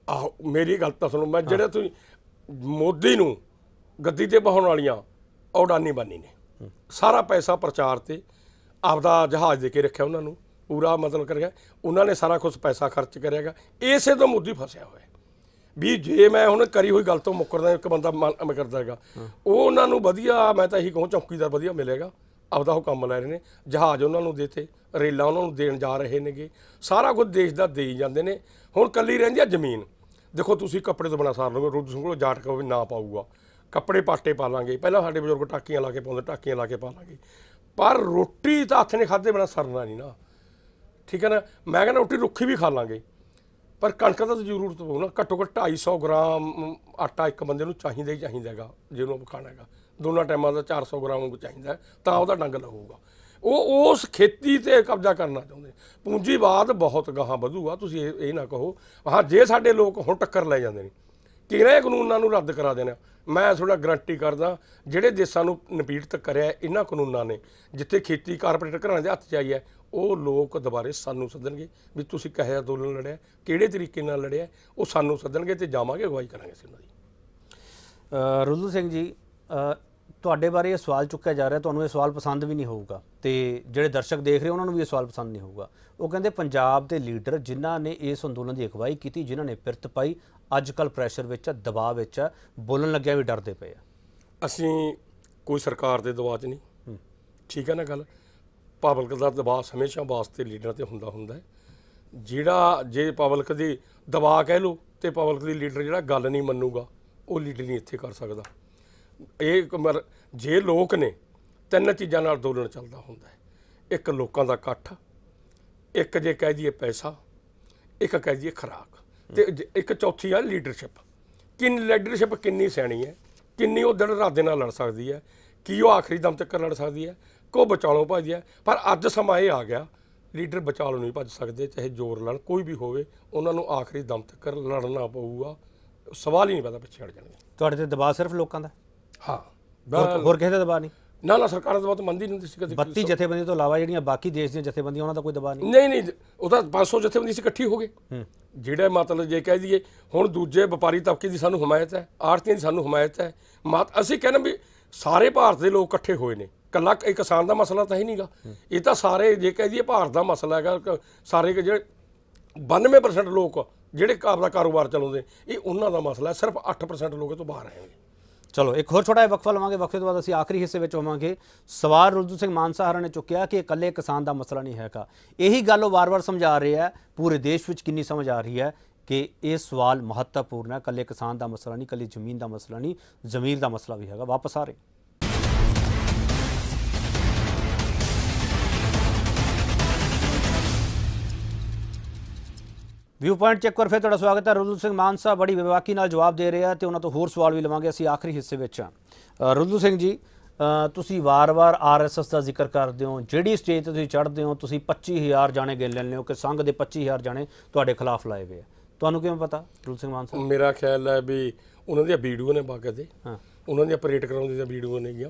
ਆ ਮੇਰੀ ਗੱਲ ਤਾਂ ਸੁਣੋ ਮੈਂ ਜਿਹੜਾ ਤੁਸੀਂ ਮੋਦੀ ਨੂੰ ਗੱਦੀ ਤੇ ਬਹਾਉਣ ਵਾਲੀਆਂ ਉਹ ਡਾਨੀ ਬਾਨੀ ਨੇ ਸਾਰਾ ਪੈਸਾ ਪ੍ਰਚਾਰ ਤੇ ਆਪਦਾ ਜਹਾਜ਼ ਦੇ ਕੇ ਰੱਖਿਆ ਉਹਨਾਂ ਨੂੰ ਪੂਰਾ ਮਤਲਬ ਕਰ ਗਿਆ ਉਹਨਾਂ ਨੇ ਸਾਰਾ ਕੁਝ ਪੈਸਾ ਖਰਚ ਕਰਿਆਗਾ ਇਸੇ ਤੋਂ ਮੋਦੀ ਫਸਿਆ ਹੋਇਆ ਵੀ ਜੇ ਮੈਂ ਹੁਣ ਕਰੀ ਹੋਈ ਗੱਲ ਤੋਂ ਮੁੱਕਰਦਾ ਇੱਕ ਬੰਦਾ ਮੈਂ ਕਰਦਾ ਹੈਗਾ ਉਹ ਉਹਨਾਂ ਨੂੰ ਵਧੀਆ ਮੈਂ ਤਾਂ ਇਹੀ ਕਹੂੰ ਚੌਕੀਦਾਰ ਵਧੀਆ ਮਿਲੇਗਾ ਆਪਦਾ ਉਹ ਕੰਮ ਲੈ ਰਹੇ ਨੇ ਜਹਾਜ਼ ਉਹਨਾਂ ਨੂੰ ਦੇਤੇ ਰੇਲਾਂ ਉਹਨਾਂ ਨੂੰ ਦੇਣ ਜਾ ਰਹੇ ਨੇਗੇ ਸਾਰਾ ਕੁਝ ਦੇਸ਼ ਦਾ ਦੇਈ ਜਾਂਦੇ ਨੇ ਹੁਣ ਕੱਲੀ ਰਹਿੰਦੀ ਆ ਜ਼ਮੀਨ ਦੇਖੋ ਤੁਸੀਂ ਕੱਪੜੇ ਤੋਂ ਬਣਾ ਸਾਰ ਲਓਗੇ ਰੁੱਧ ਸਿੰਘ ਕੋਲ ਜਾਟ ਕਹੋ ਨਾ ਪਾਊਗਾ ਕੱਪੜੇ ਪਾਟੇ ਪਾ ਲਾਂਗੇ ਪਹਿਲਾਂ ਸਾਡੇ ਬਜ਼ੁਰਗ ਟਾਕੀਆਂ ਲਾ ਕੇ ਪਾਉਂਦੇ ਟਾਕੀਆਂ ਲਾ ਕੇ ਪਾ ਲਾਂਗੇ ਪਰ ਰੋਟੀ ਤਾਂ ਹੱਥ ਨੇ ਖਾਦੇ ਬਣਾ ਸਰਨਾ ਨਹੀਂ ਨਾ ਠੀਕ ਹੈ ਨਾ ਮੈਂ ਕਹਿੰਦਾ ਰੋਟੀ ਰੁੱਖੀ ਵੀ ਖਾ ਲਾਂਗੇ ਪਰ ਕਣਕ ਦਾ ਜ਼ਰੂਰਤ ਪਊ ਨਾ ਘੱਟੋ ਘੱਟ 250 ਗ੍ਰਾਮ ਆਟਾ ਇੱਕ ਬੰਦੇ ਨੂੰ ਚਾਹੀਦਾ ਹੀ ਚਾਹੀਦਾ ਹੈਗਾ ਜਿਹਨੂੰ ਆਪਾਂ ਖਾਣਾ ਹੈਗਾ ਦੋਨਾਂ ਟਾਈਮਾਂ ਦਾ 400 ਗ੍ਰਾਮ ਨੂੰ ਚਾਹੀਦਾ ਤਾਂ ਉਹਦਾ ਡੰਗ ਲਹੂਗਾ ਉਹ ਉਸ ਖੇਤੀ ਤੇ ਕਬਜ਼ਾ ਕਰਨਾ ਚਾਹੁੰਦੇ ਪੂੰਜੀਵਾਦ ਬਹੁਤ ਗਾਹਾਂ ਵਧੂਗਾ ਤੁਸੀਂ ਇਹ ਨਾ ਕਹੋ ਹਾਂ ਜੇ ਸਾਡੇ ਲੋਕ ਹੁਣ ਟੱਕਰ ਲੈ ਜਾਂਦੇ ਨੇ ਕਿਹੜੇ ਕਾਨੂੰਨਾਂ ਨੂੰ ਰੱਦ ਕਰਾ ਦੇਣਾ ਮੈਂ ਤੁਹਾਡਾ ਗਰੰਟੀ ਕਰਦਾ ਜਿਹੜੇ ਦੇਸ਼ਾਂ ਨੂੰ ਨਪੀੜਤ ਕਰਿਆ ਇਹਨਾਂ ਕਾਨੂੰਨਾਂ ਨੇ ਜਿੱਥੇ ਖੇਤੀ ਕਾਰਪੋਰੇਟ ਘਰਾਂ ਦੇ ਹੱਥ 'ਚ ਆਈ ਹੈ ਉਹ ਲੋਕ ਦੁਬਾਰੇ ਸਾਨੂੰ ਸੱਦਣਗੇ ਵੀ ਤੁਸੀਂ ਕਹੇ ਅੰਦੋਲਨ ਲੜਿਆ ਕਿਹੜੇ ਤਰੀਕੇ ਨਾਲ ਲੜਿਆ ਉਹ ਸਾਨੂੰ ਸੱਦਣਗੇ ਤੇ ਜਾਵਾਂਗੇ ਅਗਵਾਈ ਕਰਾਂਗੇ ਅਸੀਂ ਉਹਨਾਂ ਦੀ ਰੁੱਲੂ ਸਿੰਘ ਜੀ ਤੁਹਾਡੇ ਬਾਰੇ ਇਹ ਸਵਾਲ ਚੁੱਕਿਆ ਜਾ ਰਿਹਾ ਤੁਹਾਨੂੰ ਇਹ ਸਵਾਲ ਪਸੰਦ ਵੀ ਨਹੀਂ ਹੋਊਗਾ ਤੇ ਜਿਹੜੇ ਦਰਸ਼ਕ ਦੇਖ ਰਹੇ ਉਹਨਾਂ ਨੂੰ ਵੀ ਇਹ ਸਵਾਲ ਪਸੰਦ ਨਹੀਂ ਹੋਊਗਾ ਉਹ ਕਹਿੰਦੇ ਪੰਜਾਬ ਦੇ ਲੀਡਰ ਜਿਨ੍ਹਾਂ ਨੇ ਇਸ ਅੰਦੋਲਨ ਦੀ ਅਗਵਾਈ ਕੀਤੀ ਜਿਨ੍ਹਾਂ ਨੇ ਪਿਰਤ ਪਾਈ ਅੱਜ ਕੱਲ ਪ੍ਰੈਸ਼ਰ ਵਿੱਚ ਆ ਦਬਾਅ ਵਿੱਚ ਆ ਬੋਲਣ ਲੱਗਿਆ ਵੀ ਡਰਦੇ ਪਏ ਆ ਅਸੀਂ ਕੋਈ ਸਰਕਾਰ ਦੇ ਦਬਾਅ 'ਚ ਨਹੀਂ ਠੀਕ ਹੈ ਨਾ ਗੱਲ ਪਬਲਿਕ ਦਾ ਦਬਾਅ ਹਮੇਸ਼ਾ ਵਾਸਤੇ ਲੀਡਰਾਂ ਤੇ ਹੁੰਦਾ ਹੁੰਦਾ ਹੈ ਜਿਹੜਾ ਜੇ ਪਬਲਿਕ ਦੀ ਦਬਾਅ ਕਹਿ ਲੋ ਤੇ ਪਬਲਿਕ ਦੀ ਲੀਡਰ ਜਿਹੜਾ ਗੱਲ ਨਹੀਂ ਮੰਨੂਗਾ ਉਹ ਲੀਡਰ ਨਹੀਂ ਇੱਥੇ ਕਰ ਸਕਦਾ ਇਹ ਮਰ ਜੇ ਲੋਕ ਨੇ ਤਿੰਨ ਚੀਜ਼ਾਂ ਨਾਲ ਅੰਦੋਲਨ ਚੱਲਦਾ ਹੁੰਦਾ ਇੱਕ ਲੋਕਾਂ ਦਾ ਇਕੱਠ ਇੱਕ ਜੇ ਕਹਿ ਜੀਏ ਪੈਸਾ ਇੱਕ ਕਹਿ ਜੀਏ ਖਰਾਕ ਤੇ ਇੱਕ ਚੌਥੀ ਆ ਲੀਡਰਸ਼ਿਪ ਕਿੰਨ ਲੀਡਰਸ਼ਿਪ ਕਿੰਨੀ ਸੈਣੀ ਹੈ ਕਿੰਨੀ ਉਹ ਦਿਨ ਰਾਤ ਦੇ ਨਾਲ ਲੜ ਸਕਦੀ ਹੈ ਕੀ ਉਹ ਆਖਰੀ ਦਮ ਤੱਕ ਲੜ ਸਕਦੀ ਹੈ ਕੋ ਬਚਾਲੋ ਭਾਜੀ ਹੈ ਪਰ ਅੱਜ ਸਮਾਂ ਇਹ ਆ ਗਿਆ ਲੀਡਰ ਬਚਾਲੋ ਨਹੀਂ ਭੱਜ ਸਕਦੇ ਚਾਹੇ ਜ਼ੋਰ ਨਾਲ ਕੋਈ ਵੀ ਹੋਵੇ ਉਹਨਾਂ ਨੂੰ ਆਖਰੀ ਦਮ ਤੱਕ ਲੜਨਾ ਪਊਗਾ ਸਵਾਲ ਹੀ ਨਹੀਂ ਪਤਾ ਪਿੱਛੇ ਹਟ ਜਾਣਗੇ ਤੁਹਾਡੇ ਤੇ ਦਬਾਅ ਸਿਰਫ ਲੋਕਾਂ ਦਾ ਹਾਂ ਹੋਰ ਕਿਸੇ ਦਾ ਦਬਾਅ ਨਹੀਂ ਨਾ ਨਾ ਸਰਕਾਰ ਦਾ ਦਬਾਅ ਤਾਂ ਨਹੀਂ ਹੁੰਦੀ ਸੀ ਕਦੇ 32 ਜਥੇਬੰਦੀ ਤੋਂ ਇਲਾਵਾ ਜਿਹੜੀਆਂ ਬਾਕੀ ਦੇਸ਼ ਦੀਆਂ ਜਥੇਬੰਦੀਆਂ ਉਹਨਾਂ ਦਾ ਕੋਈ ਦਬਾਅ ਨਹੀਂ ਨਹੀਂ ਨਹੀਂ ਉਹ ਤਾਂ 500 ਜਥੇਬੰਦੀ ਸੀ ਇਕੱਠੀ ਹੋ ਗਏ ਜਿਹੜਾ ਮਤਲਬ ਜੇ ਕਹਿ ਦਈਏ ਹੁਣ ਦੂਜੇ ਵਪਾਰੀ ਤਬਕੇ ਦੀ ਸਾਨੂੰ ਹਮਾਇਤ ਹੈ ਆੜਤੀਆਂ ਦੀ ਸਾਨੂੰ ਹਮਾਇਤ ਹੈ ਮਤ ਅਸੀਂ ਕਹਿੰਦੇ ਵੀ ਸਾਰੇ ਭਾਰਤ ਦੇ ਲੋਕ ਇਕੱਠੇ ਹੋਏ ਨੇ ਕੱਲਾ ਇੱਕ ਕਿਸਾਨ ਦਾ ਮਸਲਾ ਤਾਂ ਹੀ ਨਹੀਂਗਾ ਇਹ ਤਾਂ ਸਾਰੇ ਜੇ ਕਹਿ ਦਈਏ ਭਾਰਤ ਦਾ ਮਸਲਾ ਹੈਗਾ ਸਾਰੇ ਜਿਹੜੇ 92% ਲੋਕ ਜਿਹੜੇ ਕਾਰੋਬਾਰ ਚਲਾਉਂਦੇ ਇਹ ਉਹਨਾਂ ਦਾ ਮਸਲਾ ਹੈ ਸਿਰਫ 8% ਲੋਕ ਇਹ ਤੋਂ ਬਾਹਰ ਆਏਗੇ ਚਲੋ ਇੱਕ ਹੋਰ ਛੋਟਾ ਜਿਹਾ ਵਕਫਾ ਲਵਾਂਗੇ ਵਕਫੇ ਤੋਂ ਬਾਅਦ ਅਸੀਂ ਆਖਰੀ ਹਿੱਸੇ ਵਿੱਚ ਹੋਵਾਂਗੇ ਸਵਾਰ ਰੁਜੂ ਸਿੰਘ ਮਾਨਸਾਹਰਾ ਨੇ ਚੁੱਕਿਆ ਕਿ ਇਕੱਲੇ ਕਿਸਾਨ ਦਾ ਮਸਲਾ ਨਹੀਂ ਹੈਗਾ ਇਹੀ ਗੱਲ ਉਹ ਵਾਰ-ਵਾਰ ਸਮਝਾ ਰਹੇ ਆ ਪੂਰੇ ਦੇਸ਼ ਵਿੱਚ ਕਿੰਨੀ ਸਮਝ ਆ ਰਹੀ ਹੈ ਕਿ ਇਹ ਸਵਾਲ ਮਹੱਤਵਪੂਰਨ ਹੈ ਇਕੱਲੇ ਕਿਸਾਨ ਦਾ ਮਸਲਾ ਨਹੀਂ ਇਕੱਲੀ ਜ਼ਮੀਨ ਦਾ ਮਸਲਾ ਨਹੀਂ ਜ਼ਮੀਰ ਦਾ ਮਸਲਾ ਵੀ ਹੈਗਾ ਵਾਪਸ ਆ ਰਹੇ ਵਿਊ ਪੁਆਇੰਟ ਚੈੱਕ ਕਰ ਫਿਰ ਤੁਹਾਡਾ ਸਵਾਗਤ ਹੈ ਰੁਦਲ ਸਿੰਘ ਮਾਨ ਸਾਹਿਬ ਬੜੀ ਵਿਵਾਕੀ ਨਾਲ ਜਵਾਬ ਦੇ ਰਹੇ ਆ ਤੇ ਉਹਨਾਂ ਤੋਂ ਹੋਰ ਸਵਾਲ ਵੀ ਲਵਾਂਗੇ ਅਸੀਂ ਆਖਰੀ ਹਿੱਸੇ ਵਿੱਚ ਰੁਦਲ ਸਿੰਘ ਜੀ ਤੁਸੀਂ ਵਾਰ-ਵਾਰ ਆਰਐਸਐਸ ਦਾ ਜ਼ਿਕਰ ਕਰਦੇ ਹੋ ਜਿਹੜੀ ਸਟੇਜ ਤੇ ਤੁਸੀਂ ਚੜ੍ਹਦੇ ਹੋ ਤੁਸੀਂ 25000 ਜਾਣੇ ਗਿਣ ਲੈਂਦੇ ਹੋ ਕਿ ਸੰਘ ਦੇ 25000 ਜਾਣੇ ਤੁਹਾਡੇ ਖਿਲਾਫ ਲਾਏ ਹੋਏ ਆ ਤੁਹਾਨੂੰ ਕਿਵੇਂ ਪਤਾ ਰੁਦਲ ਸਿੰਘ ਮਾਨ ਸਾਹਿਬ ਮੇਰਾ ਖਿਆਲ ਹੈ ਵੀ ਉਹਨਾਂ ਦੀਆਂ ਵੀਡੀਓ ਨੇ ਬਾਕੀ ਦੇ ਹਾਂ ਉਹਨਾਂ ਦੀਆਂ ਪਰੇਡ ਕਰਾਉਂਦੇ ਦੀਆਂ ਵੀਡੀਓ ਨੇਗੀਆਂ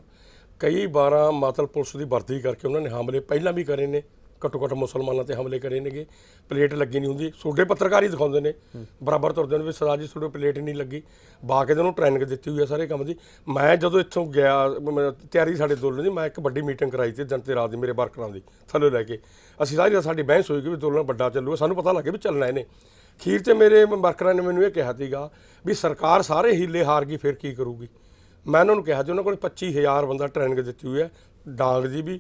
ਕਈ ਵਾਰਾਂ ਮਾਤਲ ਪੁਲਿਸ ਦੀ ਵਰਦੀ ਕਰਕੇ ਉਹਨਾਂ ਨੇ ਹਮਲੇ ਪਹਿਲਾਂ ਵੀ ਕਰੇ ਨੇ ਘੱਟੋ ਘੱਟ ਮੁਸਲਮਾਨਾਂ ਤੇ ਹਮਲੇ ਕਰੇ ਨੇਗੇ ਪਲੇਟ ਲੱਗੀ ਨਹੀਂ ਹੁੰਦੀ ਸੋਡੇ ਪੱਤਰਕਾਰ ਹੀ ਦਿਖਾਉਂਦੇ ਨੇ ਬਰਾਬਰ ਤੁਰਦੇ ਨੇ ਵੀ ਸਰਦਾਰ ਜੀ ਸੋਡੇ ਪਲੇਟ ਨਹੀਂ ਲੱਗੀ ਬਾਕੇ ਦੇ ਨੂੰ ਟ੍ਰੇਨਿੰਗ ਦਿੱਤੀ ਹੋਈ ਆ ਸਾਰੇ ਕੰਮ ਦੀ ਮੈਂ ਜਦੋਂ ਇੱਥੋਂ ਗਿਆ ਤਿਆਰੀ ਸਾਡੇ ਦੋਲਣ ਦੀ ਮੈਂ ਇੱਕ ਵੱਡੀ ਮੀਟਿੰਗ ਕਰਾਈ ਸੀ ਜਨਤੇ ਰਾਜ ਦੀ ਮੇਰੇ ਵਰਕਰਾਂ ਦੀ ਥੱਲੇ ਲੈ ਕੇ ਅਸੀਂ ਸਾਰੀ ਸਾਡੀ ਬਹਿਸ ਹੋਈ ਕਿ ਵੀ ਦੋਲਣ ਵੱਡਾ ਚੱਲੂਗਾ ਸਾਨੂੰ ਪਤਾ ਲੱਗੇ ਵੀ ਚੱਲਣਾ ਇਹਨੇ ਖੀਰ ਤੇ ਮੇਰੇ ਵਰਕਰਾਂ ਨੇ ਮੈਨੂੰ ਇਹ ਕਿਹਾ ਸੀਗਾ ਵੀ ਸਰਕਾਰ ਸਾਰੇ ਹੀਲੇ ਹਾਰ ਗਈ ਫਿਰ ਕੀ ਕਰੂਗੀ ਮੈਂ ਉਹਨਾਂ ਨੂੰ ਕਿਹਾ ਜੀ ਉਹਨਾਂ ਕੋਲ 25000 ਬੰਦਾ ਟ੍ਰੇਨਿੰਗ ਦਿੱਤੀ ਹੋਈ ਹੈ ਡਾਂਗ ਜੀ ਵੀ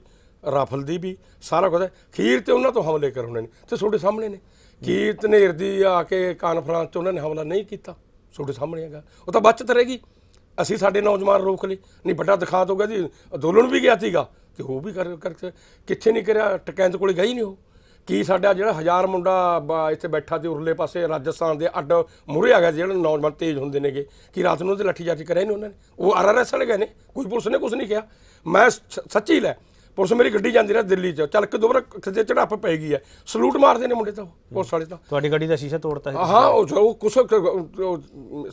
ਰਾਫਲ ਦੀ ਵੀ ਸਾਰਾ ਕੁਝ ਖੀਰ ਤੇ ਉਹਨਾਂ ਤੋਂ ਹਮਲੇ ਕਰਉਣੇ ਨੇ ਤੇ ਤੁਹਾਡੇ ਸਾਹਮਣੇ ਨੇ ਕੀ ਧਨੇਰ ਦੀ ਆ ਕੇ ਕਾਨਫਰੰਸ 'ਚ ਉਹਨਾਂ ਨੇ ਹਮਲਾ ਨਹੀਂ ਕੀਤਾ ਤੁਹਾਡੇ ਸਾਹਮਣੇ ਹੈਗਾ ਉਹ ਤਾਂ ਬਚਤ ਰਹੇਗੀ ਅਸੀਂ ਸਾਡੇ ਨੌਜਵਾਨ ਰੋਕ ਲਈ ਨਹੀਂ ਵੱਡਾ ਦਿਖਾ ਦੋਗਾ ਜੀ ਅਦੋਲਨ ਵੀ ਗਿਆ ਸੀਗਾ ਤੇ ਉਹ ਵੀ ਕਰ ਕਰਕੇ ਕਿੱਥੇ ਨਹੀਂ ਕਰਿਆ ਟਕੈਂਦ ਕੋਲੇ ਗਈ ਨਹੀਂ ਉਹ ਕੀ ਸਾਡਾ ਜਿਹੜਾ ਹਜ਼ਾਰ ਮੁੰਡਾ ਇੱਥੇ ਬੈਠਾ ਤੇ ਉਰਲੇ ਪਾਸੇ ਰਾਜਸਥਾਨ ਦੇ ਅੱਡ ਮੁਰੇ ਆ ਗਿਆ ਜਿਹੜਾ ਨੌਜਵਾਨ ਤੇਜ਼ ਹੁੰਦੇ ਨੇਗੇ ਕਿ ਰਾਤ ਨੂੰ ਉਹਦੇ ਲੱਠੀ ਚਾਰਜ ਕਰਿਆ ਨਹੀਂ ਉਹਨਾਂ ਨੇ ਉਹ ਆਰਆਰਐਸ ਵਾਲੇ ਗਏ ਨੇ ਕੋਈ ਪੁਲਿਸ ਨੇ ਕੁਝ ਨਹੀਂ ਕਿਹਾ ਮੈਂ ਸੱਚੀ ਲੈ ਪੁਲਿਸ ਮੇਰੀ ਗੱਡੀ ਜਾਂਦੀ ਰਹੀ ਦਿੱਲੀ 'ਚ ਚੱਲ ਕੇ ਦੁਬਾਰਾ ਕਿਤੇ ਚੜਾਪ ਪੈ ਗਈ ਹੈ ਸਲੂਟ ਮਾਰਦੇ ਨੇ ਮੁੰਡੇ ਤਾਂ ਪੁਲਿਸ ਵਾਲੇ ਤਾਂ ਤੁਹਾਡੀ ਗੱਡੀ ਦਾ ਸ਼ੀਸ਼ਾ ਤੋੜਤਾ ਹੈ ਹਾਂ ਉਹ ਕੁਛ